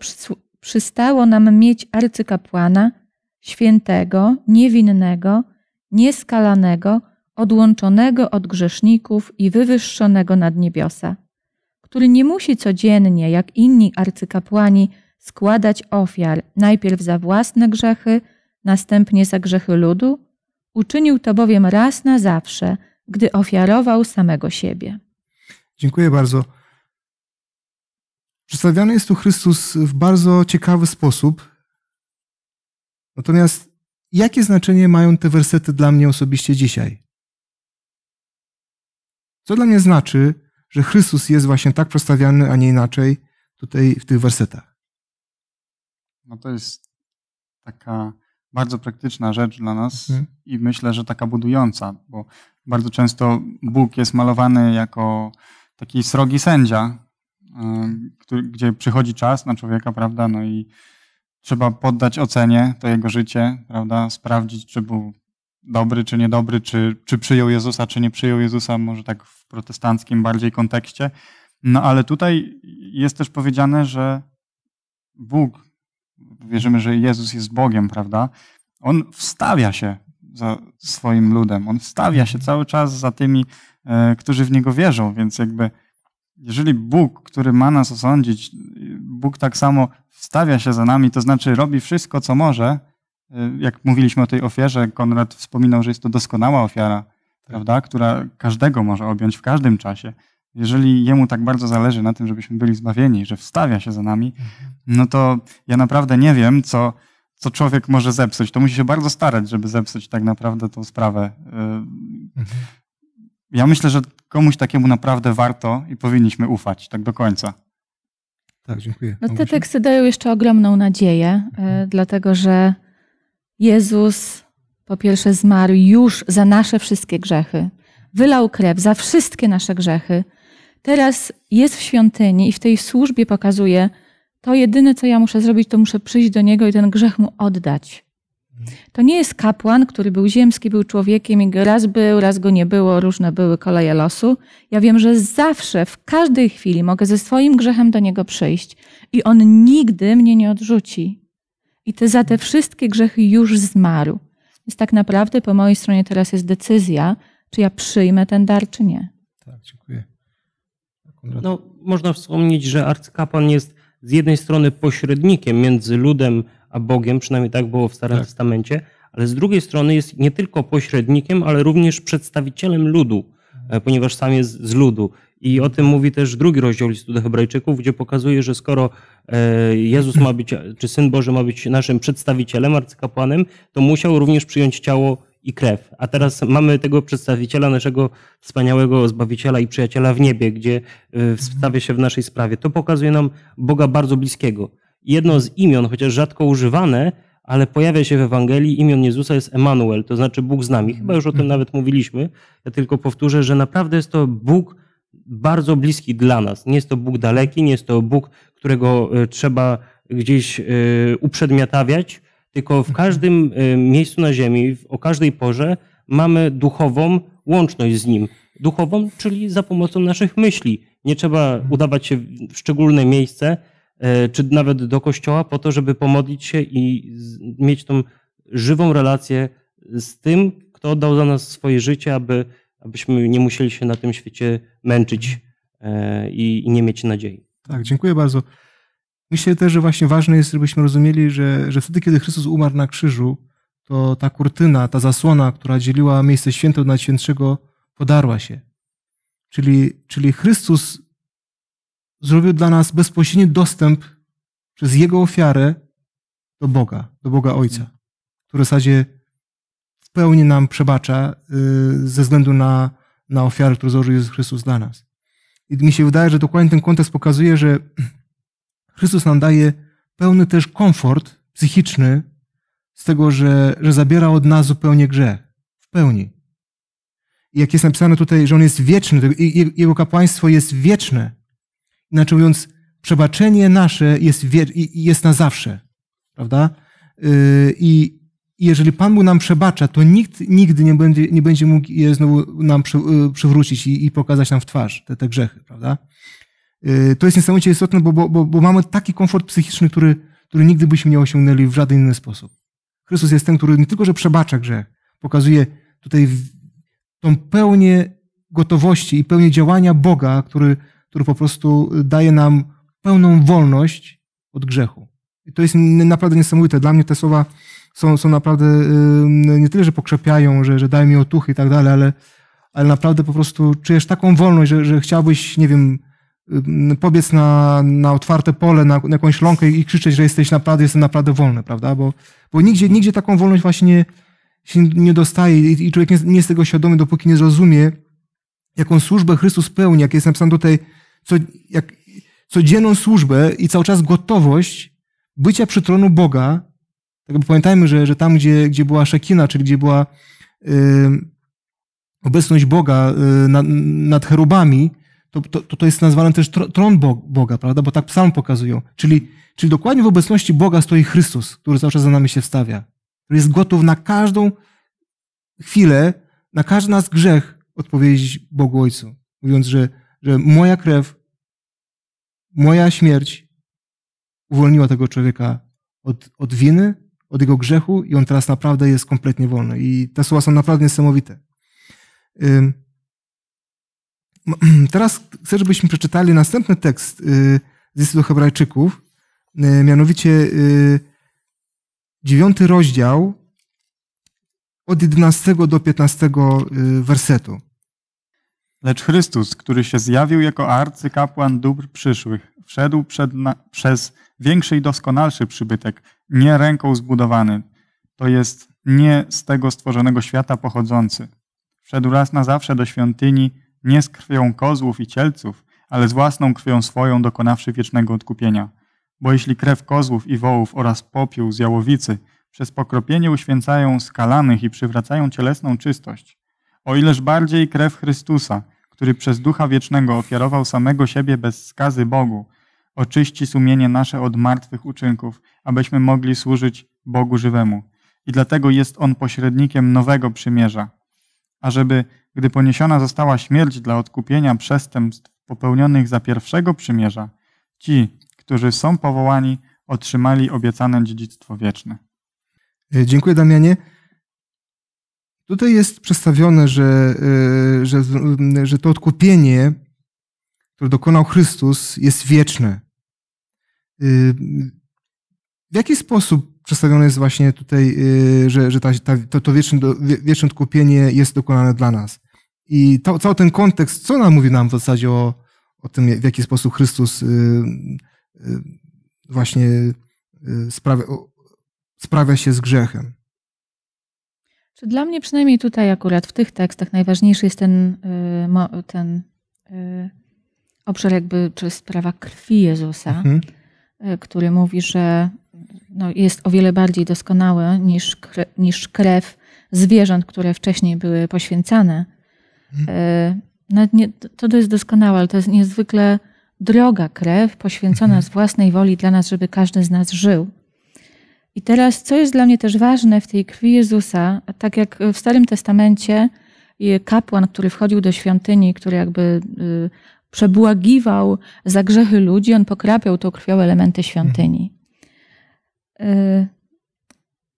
przystało nam mieć arcykapłana, świętego, niewinnego, nieskalanego, odłączonego od grzeszników i wywyższonego nad niebiosa który nie musi codziennie, jak inni arcykapłani, składać ofiar najpierw za własne grzechy, następnie za grzechy ludu? Uczynił to bowiem raz na zawsze, gdy ofiarował samego siebie. Dziękuję bardzo. Przedstawiany jest tu Chrystus w bardzo ciekawy sposób. Natomiast jakie znaczenie mają te wersety dla mnie osobiście dzisiaj? Co dla mnie znaczy że Chrystus jest właśnie tak przedstawiany, a nie inaczej tutaj w tych wersetach. No to jest taka bardzo praktyczna rzecz dla nas mhm. i myślę, że taka budująca, bo bardzo często Bóg jest malowany jako taki srogi sędzia, który, gdzie przychodzi czas na człowieka, prawda, no i trzeba poddać ocenie to jego życie, prawda, sprawdzić, czy był dobry czy niedobry, czy, czy przyjął Jezusa, czy nie przyjął Jezusa, może tak w protestanckim bardziej kontekście. No ale tutaj jest też powiedziane, że Bóg, wierzymy, że Jezus jest Bogiem, prawda? On wstawia się za swoim ludem, on wstawia się cały czas za tymi, e, którzy w niego wierzą, więc jakby jeżeli Bóg, który ma nas osądzić, Bóg tak samo wstawia się za nami, to znaczy robi wszystko, co może, jak mówiliśmy o tej ofierze, Konrad wspominał, że jest to doskonała ofiara, tak. prawda, która każdego może objąć w każdym czasie. Jeżeli jemu tak bardzo zależy na tym, żebyśmy byli zbawieni, że wstawia się za nami, mhm. no to ja naprawdę nie wiem, co, co człowiek może zepsuć. To musi się bardzo starać, żeby zepsuć tak naprawdę tą sprawę. Y, mhm. Ja myślę, że komuś takiemu naprawdę warto i powinniśmy ufać tak do końca. Tak, dziękuję. No, te teksty dają jeszcze ogromną nadzieję, y, mhm. dlatego że Jezus po pierwsze zmarł już za nasze wszystkie grzechy, wylał krew za wszystkie nasze grzechy. Teraz jest w świątyni i w tej służbie pokazuje, to jedyne, co ja muszę zrobić, to muszę przyjść do Niego i ten grzech Mu oddać. To nie jest kapłan, który był ziemski, był człowiekiem i raz był, raz go nie było, różne były koleje losu. Ja wiem, że zawsze, w każdej chwili mogę ze swoim grzechem do Niego przyjść i On nigdy mnie nie odrzuci i te, za te wszystkie grzechy już zmarł. Więc tak naprawdę po mojej stronie teraz jest decyzja, czy ja przyjmę ten dar, czy nie. Tak, dziękuję. No, można wspomnieć, że arcykapłan jest z jednej strony pośrednikiem między ludem a Bogiem, przynajmniej tak było w Starym tak. Testamencie, ale z drugiej strony jest nie tylko pośrednikiem, ale również przedstawicielem ludu, mhm. e, ponieważ sam jest z ludu. I o tym mówi też drugi rozdział listu do Hebrajczyków, gdzie pokazuje, że skoro e, Jezus ma być, czy Syn Boży ma być naszym przedstawicielem, arcykapłanem, to musiał również przyjąć ciało i krew. A teraz mamy tego przedstawiciela, naszego wspaniałego Zbawiciela i przyjaciela w niebie, gdzie e, wstawia się w naszej sprawie. To pokazuje nam Boga bardzo bliskiego. Jedno z imion, chociaż rzadko używane, ale pojawia się w Ewangelii imion Jezusa jest Emanuel, to znaczy Bóg z nami. Chyba już o tym mhm. nawet mówiliśmy. Ja tylko powtórzę, że naprawdę jest to Bóg, bardzo bliski dla nas. Nie jest to Bóg daleki, nie jest to Bóg, którego e, trzeba gdzieś e, uprzedmiotawiać, tylko w mhm. każdym e, miejscu na Ziemi, o każdej porze mamy duchową łączność z Nim. Duchową, czyli za pomocą naszych myśli. Nie trzeba mhm. udawać się w szczególne miejsce, czy nawet do kościoła, po to, żeby pomodlić się i mieć tą żywą relację z tym, kto dał za nas swoje życie, aby abyśmy nie musieli się na tym świecie męczyć e, i nie mieć nadziei. Tak, dziękuję bardzo. Myślę też, że właśnie ważne jest, żebyśmy rozumieli, że, że wtedy, kiedy Chrystus umarł na krzyżu, to ta kurtyna, ta zasłona, która dzieliła miejsce święte od najświętszego, podarła się. Czyli, czyli Chrystus zrobił dla nas bezpośredni dostęp przez Jego ofiarę do Boga, do Boga Ojca, który w zasadzie pełni nam przebacza y, ze względu na, na ofiarę, którą złożył Jezus Chrystus dla nas. I mi się wydaje, że dokładnie ten kontekst pokazuje, że Chrystus nam daje pełny też komfort psychiczny z tego, że, że zabiera od nas zupełnie grzech. W pełni. I jak jest napisane tutaj, że On jest wieczny, Jego kapłaństwo jest wieczne. Inaczej mówiąc, przebaczenie nasze jest, jest na zawsze. Prawda? Y, I, jeżeli Pan Bóg nam przebacza, to nikt nigdy nie będzie, nie będzie mógł je znowu nam y, przywrócić i, i, pokazać nam w twarz te, te grzechy, prawda? Y, to jest niesamowicie istotne, bo, bo, bo mamy taki komfort psychiczny, który, który nigdy byśmy nie osiągnęli w żaden inny sposób. Chrystus jest ten, który nie tylko, że przebacza grzech, pokazuje tutaj tą pełnię gotowości i pełnię działania Boga, który, który po prostu daje nam pełną wolność od grzechu. I to jest naprawdę niesamowite. Dla mnie te słowa są, są naprawdę nie tyle, że pokrzepiają, że, że dają mi otuchy i tak dalej, ale, ale naprawdę po prostu czujesz taką wolność, że, że chciałbyś, nie wiem, pobiec na, na otwarte pole, na, na jakąś ląkę i krzyczeć, że jesteś naprawdę, jestem naprawdę wolny, prawda? Bo, bo nigdzie, nigdzie taką wolność właśnie się nie dostaje i, i człowiek nie, nie jest tego świadomy, dopóki nie zrozumie, jaką służbę Chrystus pełni, jak jest napisane tutaj, co, jak, codzienną służbę i cały czas gotowość bycia przy tronu Boga, tak, bo pamiętajmy, że, że tam, gdzie, gdzie była Szekina, czyli gdzie była y, obecność Boga y, nad, nad cherubami, to, to, to jest nazwane też tron Boga, prawda? Bo tak psalm pokazują. Czyli, czyli dokładnie w obecności Boga stoi Chrystus, który zawsze za nami się wstawia. Który jest gotów na każdą chwilę, na każdy nasz grzech odpowiedzieć Bogu Ojcu. Mówiąc, że, że moja krew, moja śmierć uwolniła tego człowieka od, od winy, od jego grzechu i on teraz naprawdę jest kompletnie wolny. I te słowa są naprawdę niesamowite. Teraz chcę, żebyśmy przeczytali następny tekst y, z listu Hebrajczyków, y, mianowicie y, dziewiąty rozdział od 11 do 15 wersetu. Lecz Chrystus, który się zjawił jako arcykapłan dóbr przyszłych, wszedł przed na, przez większy i doskonalszy przybytek, nie ręką zbudowany, to jest nie z tego stworzonego świata pochodzący. Wszedł raz na zawsze do świątyni nie z krwią kozłów i cielców, ale z własną krwią swoją dokonawszy wiecznego odkupienia. Bo jeśli krew kozłów i wołów oraz popiół z jałowicy przez pokropienie uświęcają skalanych i przywracają cielesną czystość, o ileż bardziej krew Chrystusa – który przez Ducha Wiecznego ofiarował samego siebie bez skazy Bogu, oczyści sumienie nasze od martwych uczynków, abyśmy mogli służyć Bogu żywemu. I dlatego jest On pośrednikiem nowego przymierza. Ażeby, gdy poniesiona została śmierć dla odkupienia przestępstw popełnionych za pierwszego przymierza, ci, którzy są powołani, otrzymali obiecane dziedzictwo wieczne. Dziękuję Damianie. Tutaj jest przedstawione, że, y, że, y, że to odkupienie, które dokonał Chrystus, jest wieczne. Y, w jaki sposób przedstawione jest właśnie tutaj, że, że ta, to, to wieczne, wieczne odkupienie jest dokonane dla nas? I to, cały ten kontekst, co nam mówi nam w zasadzie o, o tym, w jaki sposób Chrystus właśnie sprawia, sprawia się z grzechem? Czy dla mnie przynajmniej tutaj akurat w tych tekstach najważniejszy jest ten, y, ten y, obszar jakby, czy sprawa krwi Jezusa, mhm. Y, który mówi, że no jest o wiele bardziej doskonały niż, niż krew zwierząt, które wcześniej były poświęcane. Mhm. No, nie, to jest doskonałe, ale to jest niezwykle droga krew poświęcona mhm. z własnej woli dla nas, żeby każdy z nas żył. I teraz, co jest dla mnie też ważne w tej krwi Jezusa, tak jak w Starym Testamencie y, kapłan, który wchodził do świątyni, który jakby y, przebłagiwał za grzechy ludzi, on pokrapiał tą krwią elementy świątyni. Hmm.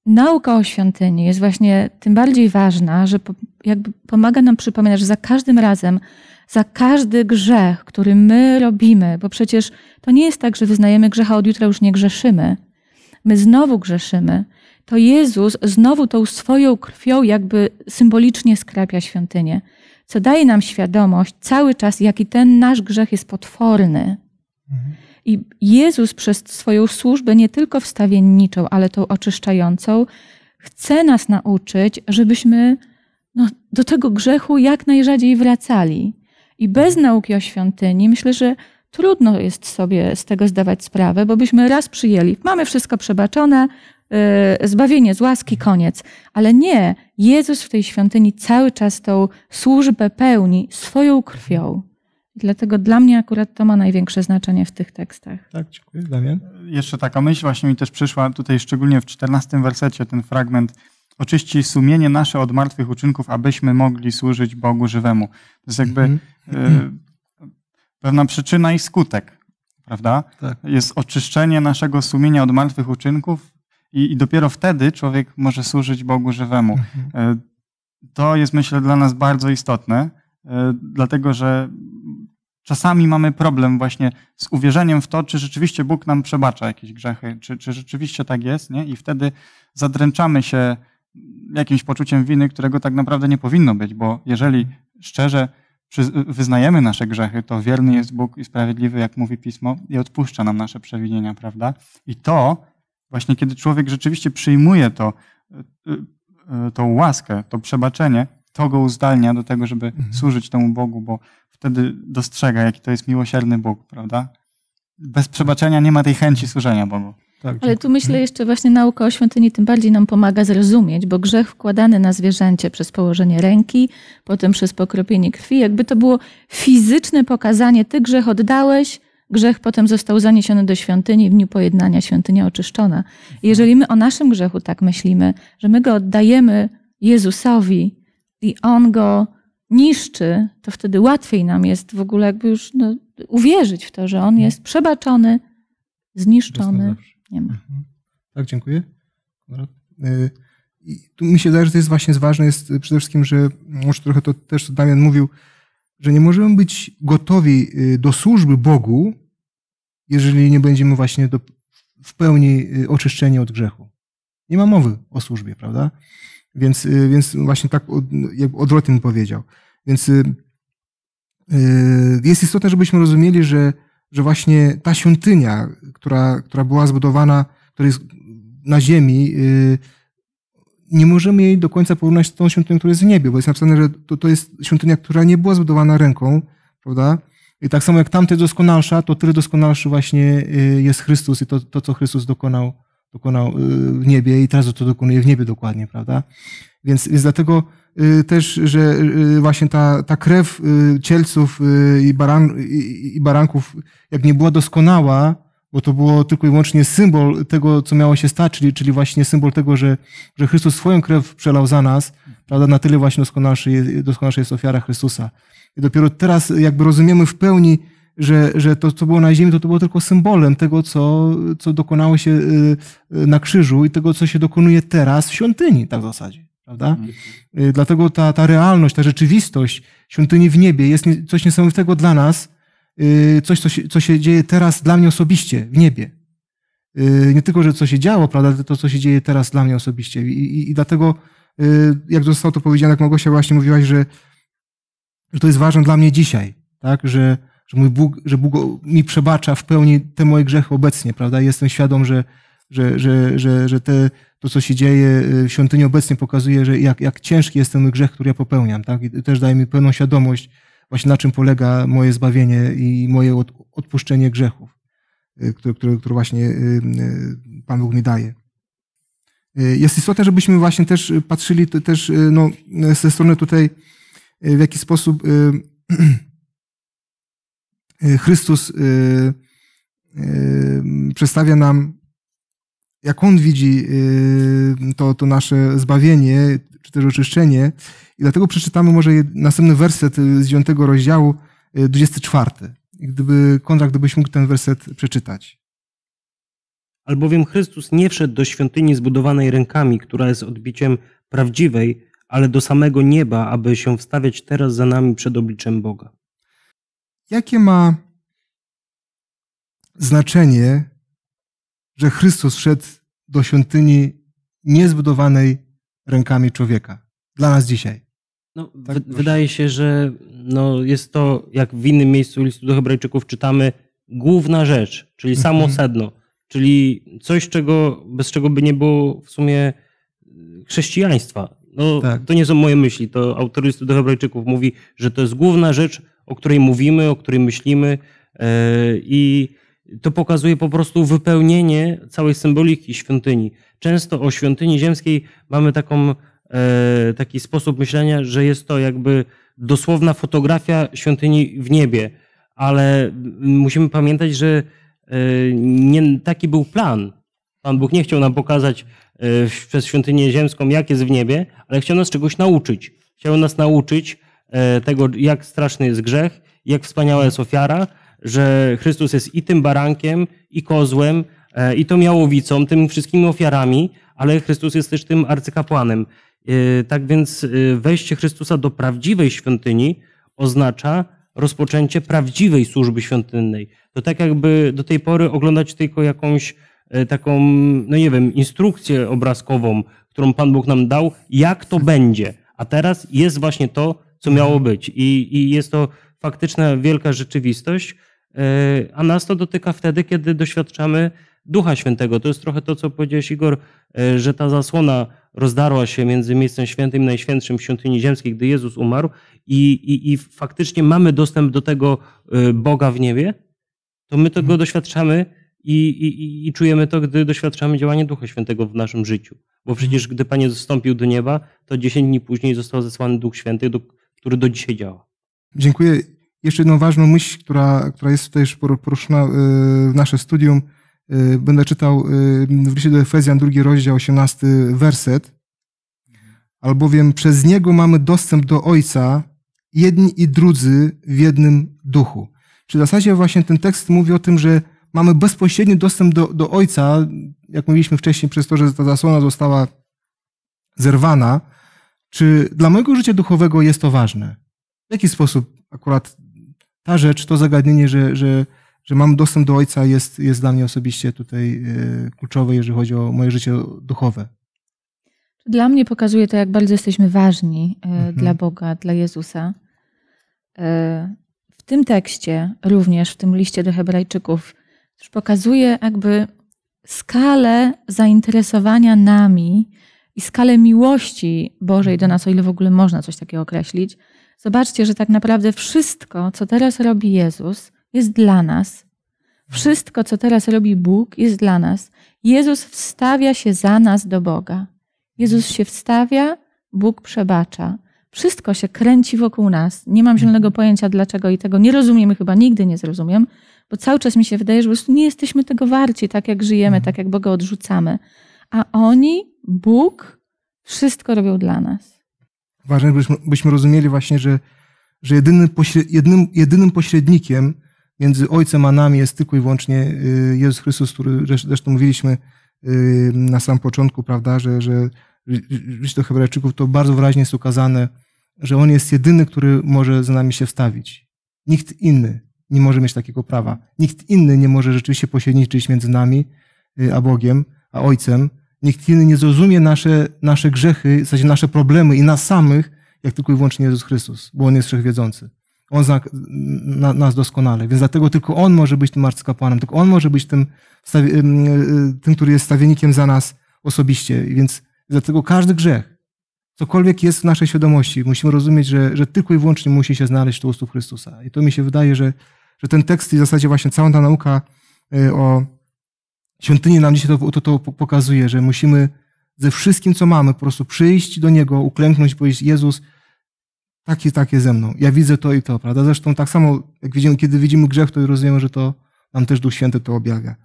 Nauka o świątyni jest właśnie tym bardziej ważna, że jakby pomaga nam przypominać, że za każdym razem, za każdy grzech, który my robimy, bo przecież to nie jest tak, że wyznajemy grzecha, od jutra już nie grzeszymy my znowu grzeszymy, to Jezus znowu tą swoją krwią jakby symbolicznie skrapia świątynię, co daje nam świadomość cały czas, jaki ten nasz grzech jest potworny. I Jezus przez swoją służbę, nie tylko wstawienniczą, ale tą oczyszczającą, chce nas nauczyć, żebyśmy no, do tego grzechu jak najrzadziej wracali. I bez nauki o świątyni myślę, że Trudno jest sobie z tego zdawać sprawę, bo byśmy raz przyjęli, mamy wszystko przebaczone, y, zbawienie z łaski, koniec. Ale nie, Jezus w tej świątyni cały czas tą służbę pełni swoją krwią. Dlatego dla mnie akurat to ma największe znaczenie w tych tekstach. Tak, dziękuję. Damian? Jeszcze taka myśl właśnie mi też przyszła tutaj, szczególnie w czternastym wersecie, ten fragment. Oczyści sumienie nasze od martwych uczynków, abyśmy mogli służyć Bogu żywemu. To jest jakby mm -hmm pewna przyczyna i skutek, prawda? Tak. Jest oczyszczenie naszego sumienia od martwych uczynków i, i dopiero wtedy człowiek może służyć Bogu żywemu. Mhm. E, to jest, myślę, dla nas bardzo istotne, e, dlatego że czasami mamy problem właśnie z uwierzeniem w to, czy rzeczywiście Bóg nam przebacza jakieś grzechy, czy, czy rzeczywiście tak jest, nie? I wtedy zadręczamy się jakimś poczuciem winy, którego tak naprawdę nie powinno być, bo jeżeli szczerze wyznajemy nasze grzechy, to wierny jest Bóg i sprawiedliwy, jak mówi Pismo, i odpuszcza nam nasze przewinienia, prawda? I to właśnie kiedy człowiek rzeczywiście przyjmuje to, y, y, tą łaskę, to przebaczenie, to go uzdalnia do tego, żeby mhm. służyć temu Bogu, bo wtedy dostrzega, jaki to jest miłosierny Bóg, prawda? Bez przebaczenia nie ma tej chęci służenia Bogu. Tak, Ale tu myślę jeszcze właśnie nauka o świątyni tym bardziej nam pomaga zrozumieć, bo grzech wkładany na zwierzęcie przez położenie ręki, potem przez pokropienie krwi, jakby to było fizyczne pokazanie, ty grzech oddałeś, grzech potem został zaniesiony do świątyni w dniu pojednania, świątynia oczyszczona. I jeżeli my o naszym grzechu tak myślimy, że my go oddajemy Jezusowi i On go niszczy, to wtedy łatwiej nam jest w ogóle jakby już no, uwierzyć w to, że On mhm. jest przebaczony, zniszczony nie ma. Mhm. Tak, dziękuję. Y, I tu mi się zdaje, że to jest właśnie ważne, jest y, przede wszystkim, że może trochę to też Damian mówił, że nie możemy być gotowi y, do służby Bogu, jeżeli nie będziemy właśnie do, w pełni oczyszczeni od grzechu. Nie ma mowy o służbie, prawda? Więc, więc właśnie tak od, odwrotnie bym powiedział. Więc jest istotne, żebyśmy rozumieli, że że właśnie ta świątynia, która, która była zbudowana, która jest na ziemi, y, nie możemy jej do końca porównać z tą świątynią, która jest w niebie, bo jest napisane, że to, to jest świątynia, która nie była zbudowana ręką, prawda? I tak samo jak tamte doskonalsza, to tyle doskonalszy właśnie y, jest Chrystus i to, to co Chrystus dokonał dokonał y, w niebie i teraz to dokonuje w niebie dokładnie, prawda? Więc, więc dlatego y, też, że y, właśnie ta, ta krew cielców i, baran, i baranków, jak nie była doskonała, bo to było tylko i wyłącznie symbol tego, co miało się stać, czyli, czyli właśnie symbol tego, że, że Chrystus swoją krew przelał za nas, prawda? Na tyle właśnie doskonalszy jest, doskonalsza jest ofiara Chrystusa. I dopiero teraz jakby rozumiemy w pełni, że, że to, co było na ziemi, to, to było tylko symbolem tego, co, co dokonało się y, y, na krzyżu i tego, co się dokonuje teraz w świątyni, tak w zasadzie. Prawda? Mhm. Y, dlatego ta, ta realność, ta rzeczywistość świątyni w niebie jest coś niesamowitego dla nas, coś, co się, co się dzieje teraz dla mnie osobiście w niebie. Nie tylko, że co się działo, prawda, to, co się dzieje teraz dla mnie osobiście. I, i, i dlatego, jak zostało to powiedziane, jak Małgosia właśnie mówiłaś, że, że to jest ważne dla mnie dzisiaj, tak, że, że mój Bóg, że Bóg mi przebacza w pełni te moje grzechy obecnie, prawda? Jestem świadom, że, że, że, że, że te, to, co się dzieje y, w świątyni obecnie pokazuje, że jak, jak ciężki jest ten grzech, który ja popełniam, tak? I też daje mi pełną świadomość właśnie na czym polega moje zbawienie i moje odpuszczenie grzechów, y, które, które, które właśnie y, Pan Bóg mi daje. Jest istotne, żebyśmy właśnie też patrzyli też no, ze strony tutaj, w jaki sposób Y, Chrystus y, y, przedstawia nam, jak On widzi to, to nasze zbawienie, czy też oczyszczenie. I dlatego przeczytamy może następny werset z 9 rozdziału, 24. Gdyby, kontrakt, gdybyś mógł ten werset przeczytać. Albowiem Chrystus nie wszedł do świątyni zbudowanej rękami, która jest odbiciem prawdziwej, ale do samego nieba, aby się wstawiać teraz za nami przed obliczem Boga jakie ma znaczenie, że Chrystus wszedł do świątyni niezbudowanej rękami człowieka dla nas dzisiaj? No, tak, w- wydaje się, że no, jest to, jak w innym miejscu listu do Hebrajczyków czytamy, główna rzecz, czyli mhm. samo sedno, czyli coś, czego, bez czego by nie było w sumie y, chrześcijaństwa. No, tak. To nie są moje myśli, to autor listu do Hebrajczyków mówi, że to jest główna rzecz, o której mówimy, o której myślimy e, i to pokazuje po prostu wypełnienie całej symboliki świątyni. Często o świątyni ziemskiej mamy taką, e, taki sposób myślenia, że jest to jakby dosłowna fotografia świątyni w niebie, ale musimy pamiętać, że e, nie taki był plan. Pan Bóg nie chciał nam pokazać przez świątynię ziemską, jak jest w niebie, ale chciał nas czegoś nauczyć. Chciał nas nauczyć E, tego, jak straszny jest grzech, jak wspaniała jest ofiara, że Chrystus jest i tym barankiem, i kozłem, e, i tą jałowicą, tym wszystkimi ofiarami, ale Chrystus jest też tym arcykapłanem. E, tak więc wejście Chrystusa do prawdziwej świątyni oznacza rozpoczęcie prawdziwej służby świątynnej. To tak jakby do tej pory oglądać tylko jakąś taką, no nie wiem, instrukcję obrazkową, którą Pan Bóg nam dał, jak to będzie. A teraz jest właśnie to, co miało być. I, i jest to faktyczna wielka rzeczywistość, e, a nas to dotyka wtedy, kiedy doświadczamy Ducha Świętego. To jest trochę to, co powiedziałeś, Igor, e, że ta zasłona rozdarła się między miejscem świętym i najświętszym w świątyni ziemskiej, gdy Jezus umarł i, i, i faktycznie mamy dostęp do tego e, Boga w niebie, to my tego mhm. doświadczamy i, i, i czujemy to, gdy doświadczamy działania Ducha Świętego w naszym życiu. Bo przecież gdy Panie zostąpił do nieba, to 10 dni później został zesłany Duch Święty, który do dzisiaj działa. Dziękuję. Jeszcze jedną ważną myśl, która, która jest tutaj już poruszona y, w nasze studium. Y, będę czytał y, w liście do Efezjan, drugi rozdział, 18 werset. Albowiem przez Niego mamy dostęp do Ojca, jedni i drudzy w jednym duchu. Czy w zasadzie właśnie ten tekst mówi o tym, że mamy bezpośredni dostęp do, do Ojca, jak mówiliśmy wcześniej, przez to, że ta zasłona została zerwana, czy dla mojego życia duchowego jest to ważne? W jaki sposób akurat ta rzecz, to zagadnienie, że, że, że mam dostęp do Ojca, jest, jest dla mnie osobiście tutaj e, kluczowe, jeżeli chodzi o moje życie duchowe? Dla mnie pokazuje to, jak bardzo jesteśmy ważni e, mhm. dla Boga, dla Jezusa. E, w tym tekście, również w tym liście do Hebrajczyków, też pokazuje jakby skalę zainteresowania nami, i skalę miłości Bożej do nas, o ile w ogóle można coś takiego określić, zobaczcie, że tak naprawdę wszystko, co teraz robi Jezus, jest dla nas. Wszystko, co teraz robi Bóg, jest dla nas. Jezus wstawia się za nas do Boga. Jezus się wstawia, Bóg przebacza. Wszystko się kręci wokół nas. Nie mam zielonego pojęcia dlaczego i tego nie rozumiemy, chyba nigdy nie zrozumiem, bo cały czas mi się wydaje, że po prostu nie jesteśmy tego warci, tak jak żyjemy, tak jak Boga odrzucamy a oni, Bóg, wszystko robią dla nas. Ważne, byśmy, byśmy rozumieli właśnie, że, że jedyny pośred, jedynym, jedynym pośrednikiem między Ojcem a nami jest tylko i wyłącznie y, Jezus Chrystus, który zresztą mówiliśmy y, na samym początku, prawda, że, że list do Hebrajczyków to bardzo wyraźnie jest ukazane, że On jest jedyny, który może za nami się wstawić. Nikt inny nie może mieć takiego prawa. Nikt inny nie może rzeczywiście pośredniczyć między nami y, a Bogiem. Ojcem, nikt inny nie zrozumie nasze, nasze grzechy, w zasadzie nasze problemy i nas samych, jak tylko i wyłącznie Jezus Chrystus, bo On jest wszechwiedzący. On zna na, nas doskonale, więc dlatego tylko On może być tym arcykapłanem, tylko On może być tym, e, tym, który jest stawiennikiem za nas osobiście. Więc dlatego każdy grzech, cokolwiek jest w naszej świadomości, musimy rozumieć, że, że tylko i wyłącznie musi się znaleźć tu u stóp Chrystusa. I to mi się wydaje, że, że ten tekst i w zasadzie właśnie cała ta nauka e, o, Świątynia nam dzisiaj to, to, to pokazuje, że musimy ze wszystkim, co mamy, po prostu przyjść do Niego, uklęknąć powiedzieć, Jezus, takie, takie ze mną. Ja widzę to i to, prawda? Zresztą tak samo, jak widzimy, kiedy widzimy grzech, to rozumiemy, że to nam też Duch Święty to objawia.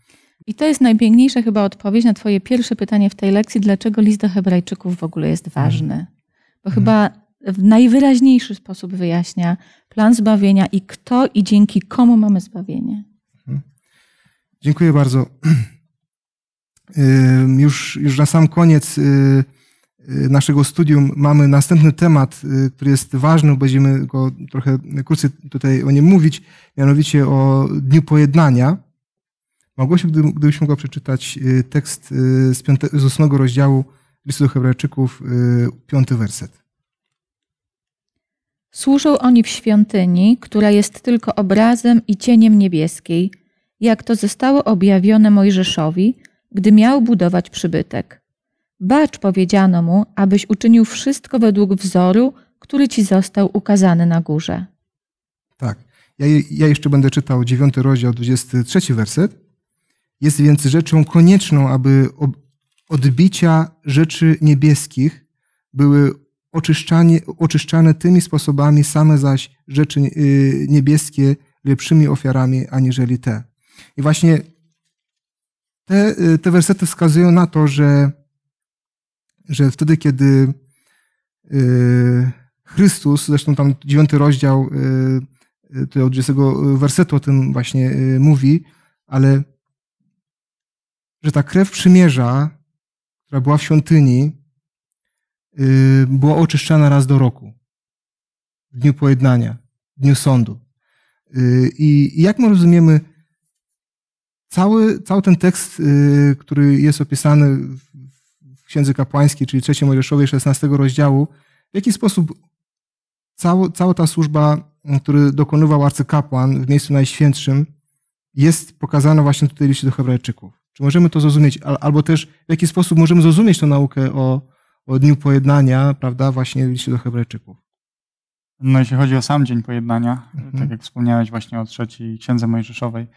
I to jest najpiękniejsza chyba odpowiedź na twoje pierwsze pytanie w tej lekcji, dlaczego list do hebrajczyków w ogóle jest ważny. Mhm. Bo hmm. chyba w najwyraźniejszy sposób wyjaśnia plan zbawienia i kto i dzięki komu mamy zbawienie. Hmm. Dziękuję bardzo. Już, już na sam koniec y, y, naszego studium mamy następny temat, y, który jest ważny, będziemy go trochę krócej tutaj o nim mówić, mianowicie o Dniu Pojednania. Małgosiu, gdy, gdybyś mogła przeczytać tekst z, 5, z 8 rozdziału Listu do Hebrajczyków, piąty werset. Służą oni w świątyni, która jest tylko obrazem i cieniem niebieskiej, jak to zostało objawione Mojżeszowi – gdy miał budować przybytek. Bacz, powiedziano mu, abyś uczynił wszystko według wzoru, który ci został ukazany na górze. Tak. Ja, ja jeszcze będę czytał 9 rozdział, 23 werset. Jest więc rzeczą konieczną, aby odbicia rzeczy niebieskich były oczyszczane tymi sposobami, same zaś rzeczy y, niebieskie lepszymi ofiarami aniżeli te. I właśnie te, y, te wersety wskazują na to, że, że wtedy, kiedy y, Chrystus, zresztą tam dziewiąty rozdział y, tutaj od 20 wersetu o tym właśnie mówi, ale że ta krew przymierza, która była w świątyni, była oczyszczana raz do roku, w dniu pojednania, w dniu sądu. I jak my rozumiemy Cały, cały ten tekst, y, który jest opisany w Księdze Kapłańskiej, czyli III Mojżeszowej, 16 rozdziału, w jaki sposób cała, cała ta służba, mm, który dokonywał arcykapłan w miejscu najświętszym, jest pokazana właśnie tutaj w liście do Hebrajczyków. Czy możemy to zrozumieć, albo też w jaki sposób możemy zrozumieć tę naukę o, o Dniu Pojednania, prawda, właśnie w liście do Hebrajczyków? No jeśli chodzi o sam Dzień Pojednania, mhm. tak jak wspomniałeś właśnie o trzeciej Księdze Mojżeszowej,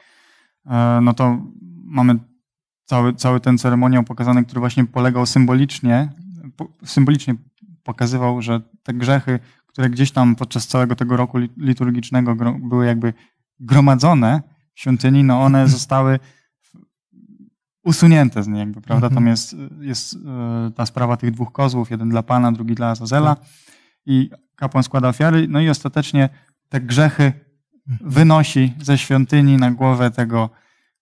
E, no to mamy cały, cały ten ceremoniał pokazany, który właśnie polegał symbolicznie, symbolicznie pokazywał, że te grzechy, które gdzieś tam podczas całego tego roku liturgicznego były jakby gromadzone w świątyni, no one mhm. zostały usunięte z niej, jakby, prawda? Tam mhm. jest, jest e, ta sprawa tych dwóch kozłów, jeden dla Pana, drugi dla Azazela tak. i kapłan składa ofiary, no i ostatecznie te grzechy Mhm. wynosi ze świątyni na głowę tego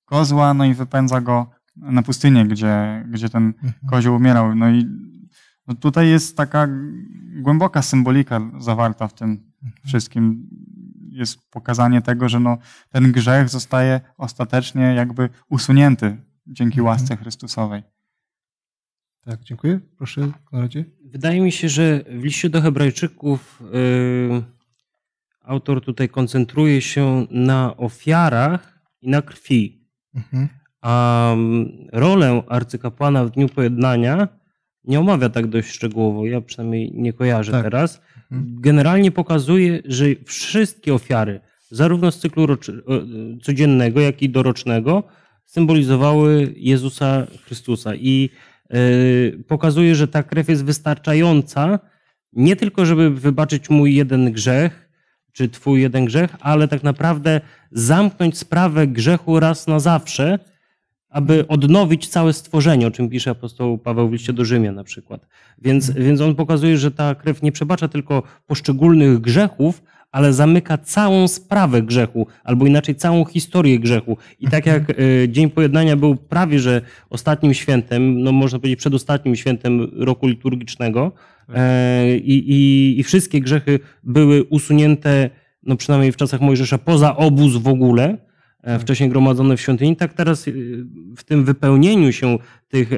kozła, no i wypędza go na pustynię, gdzie, gdzie ten mhm. kozioł umierał. No i no tutaj jest taka głęboka symbolika zawarta w tym mhm. wszystkim. Jest pokazanie tego, że no, ten grzech zostaje ostatecznie jakby usunięty dzięki łasce Chrystusowej. Tak, dziękuję. Proszę, Konradzie. Wydaje mi się, że w liście do Hebrajczyków yy, autor tutaj koncentruje się na ofiarach i na krwi. Mhm. A mm, rolę arcykapłana w Dniu Pojednania nie omawia tak dość szczegółowo, ja przynajmniej nie kojarzę tak. teraz. Mhm. Generalnie pokazuje, że wszystkie ofiary, zarówno z cyklu e, codziennego, jak i dorocznego, symbolizowały Jezusa Chrystusa. I e, pokazuje, że ta krew jest wystarczająca, nie tylko, żeby wybaczyć mój jeden grzech, czy twój jeden grzech, ale tak naprawdę zamknąć sprawę grzechu raz na zawsze, aby odnowić całe stworzenie, o czym pisze apostoł Paweł w liście do Rzymia na przykład. Więc, więc on pokazuje, że ta krew nie przebacza tylko poszczególnych grzechów, ale zamyka całą sprawę grzechu, albo inaczej całą historię grzechu. I tak jak mhm. y, Dzień Pojednania był prawie że ostatnim świętem, no można powiedzieć przedostatnim świętem roku liturgicznego, E, i, i, i wszystkie grzechy były usunięte, no przynajmniej w czasach Mojżesza, poza obóz w ogóle, e, tak. wcześniej gromadzone w świątyni. Tak teraz e, w tym wypełnieniu się tych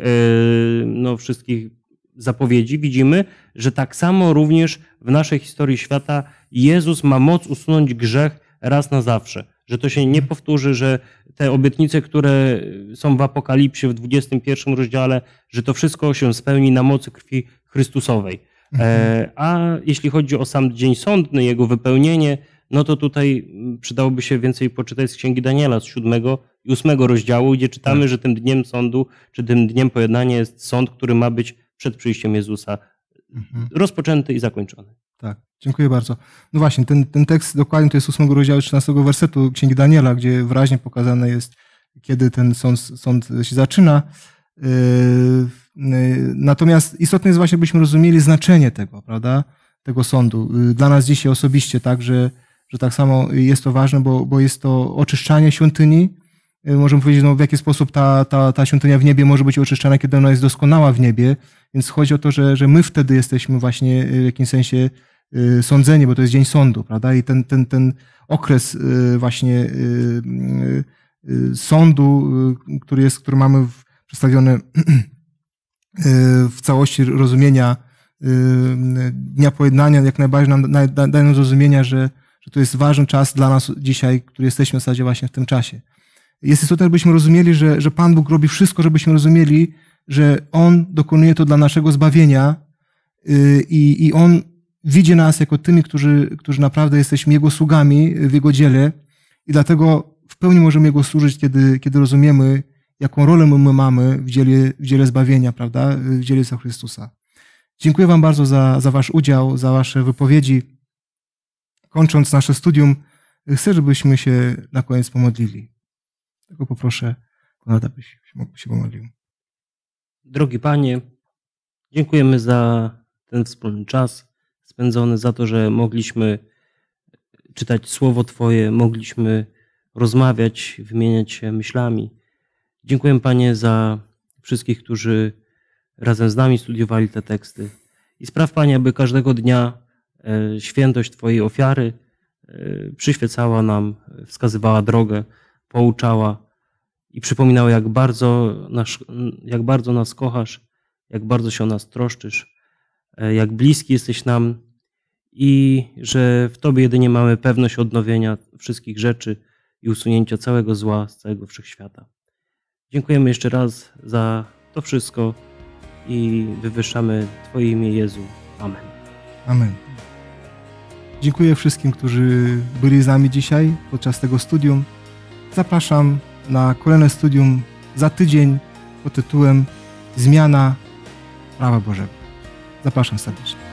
no, wszystkich zapowiedzi widzimy, że tak samo również w naszej historii świata Jezus ma moc usunąć grzech raz na zawsze. Że to się nie mhm. powtórzy, że te obietnice, które są w Apokalipsie w 21 rozdziale, że to wszystko się spełni na mocy krwi Chrystusowej. E, mhm. A jeśli chodzi o sam dzień sądny, jego wypełnienie, no to tutaj przydałoby się więcej poczytać z Księgi Daniela z 7 i 8 rozdziału, gdzie czytamy, tak. że tym dniem sądu, czy tym dniem pojednania jest sąd, który ma być przed przyjściem Jezusa mhm. rozpoczęty i zakończony. Tak, dziękuję bardzo. No właśnie, ten, ten tekst dokładnie to jest 8 rozdziału 13 wersetu Księgi Daniela, gdzie wyraźnie pokazane jest, kiedy ten sąd, sąd się zaczyna. Yy, yy, natomiast istotne jest właśnie, byśmy rozumieli znaczenie tego, prawda, tego sądu. Yy, dla nas dzisiaj osobiście tak, że, że tak samo jest to ważne, bo, bo jest to oczyszczanie świątyni. Możemy powiedzieć, no, w jaki sposób ta, ta, ta świątynia w niebie może być oczyszczana, kiedy ona jest doskonała w niebie. Więc chodzi o to, że, że my wtedy jesteśmy właśnie w jakimś sensie sądzeni, bo to jest dzień sądu, prawda? I ten, ten, ten okres właśnie sądu, który jest, który mamy w przedstawiony y, w całości rozumienia y, Dnia Pojednania, jak najbardziej nam dają zrozumienia, że, że to jest ważny czas dla nas dzisiaj, który jesteśmy w zasadzie właśnie w tym czasie. Jest istotne, żebyśmy rozumieli, że, że Pan Bóg robi wszystko, żebyśmy rozumieli, że On dokonuje to dla naszego zbawienia y, i, i On widzi nas jako tymi, którzy, którzy naprawdę jesteśmy Jego sługami w Jego dziele i dlatego w pełni możemy Jego służyć, kiedy, kiedy rozumiemy, jaką rolę my mamy w dziele, w dziele zbawienia, prawda, w dziele za Chrystusa. Dziękuję Wam bardzo za, za Wasz udział, za Wasze wypowiedzi. Kończąc nasze studium, chcę, żebyśmy się na koniec pomodlili. Tylko poproszę Konrada, byś się pomodlił. Drogi Panie, dziękujemy za ten wspólny czas spędzony, za to, że mogliśmy czytać Słowo Twoje, mogliśmy rozmawiać, wymieniać się myślami. Dziękuję Panie za wszystkich, którzy razem z nami studiowali te teksty. I spraw Panie, aby każdego dnia e, świętość Twojej ofiary e, przyświecała nam, wskazywała drogę, pouczała i przypominała, jak bardzo, nas, jak bardzo nas kochasz, jak bardzo się o nas troszczysz, e, jak bliski jesteś nam i że w Tobie jedynie mamy pewność odnowienia wszystkich rzeczy i usunięcia całego zła z całego wszechświata. Dziękujemy jeszcze raz za to wszystko i wywyższamy Twoje imię Jezu. Amen. Amen. Dziękuję wszystkim, którzy byli z nami dzisiaj podczas tego studium. Zapraszam na kolejne studium za tydzień pod tytułem Zmiana prawa Bożego. Zapraszam serdecznie.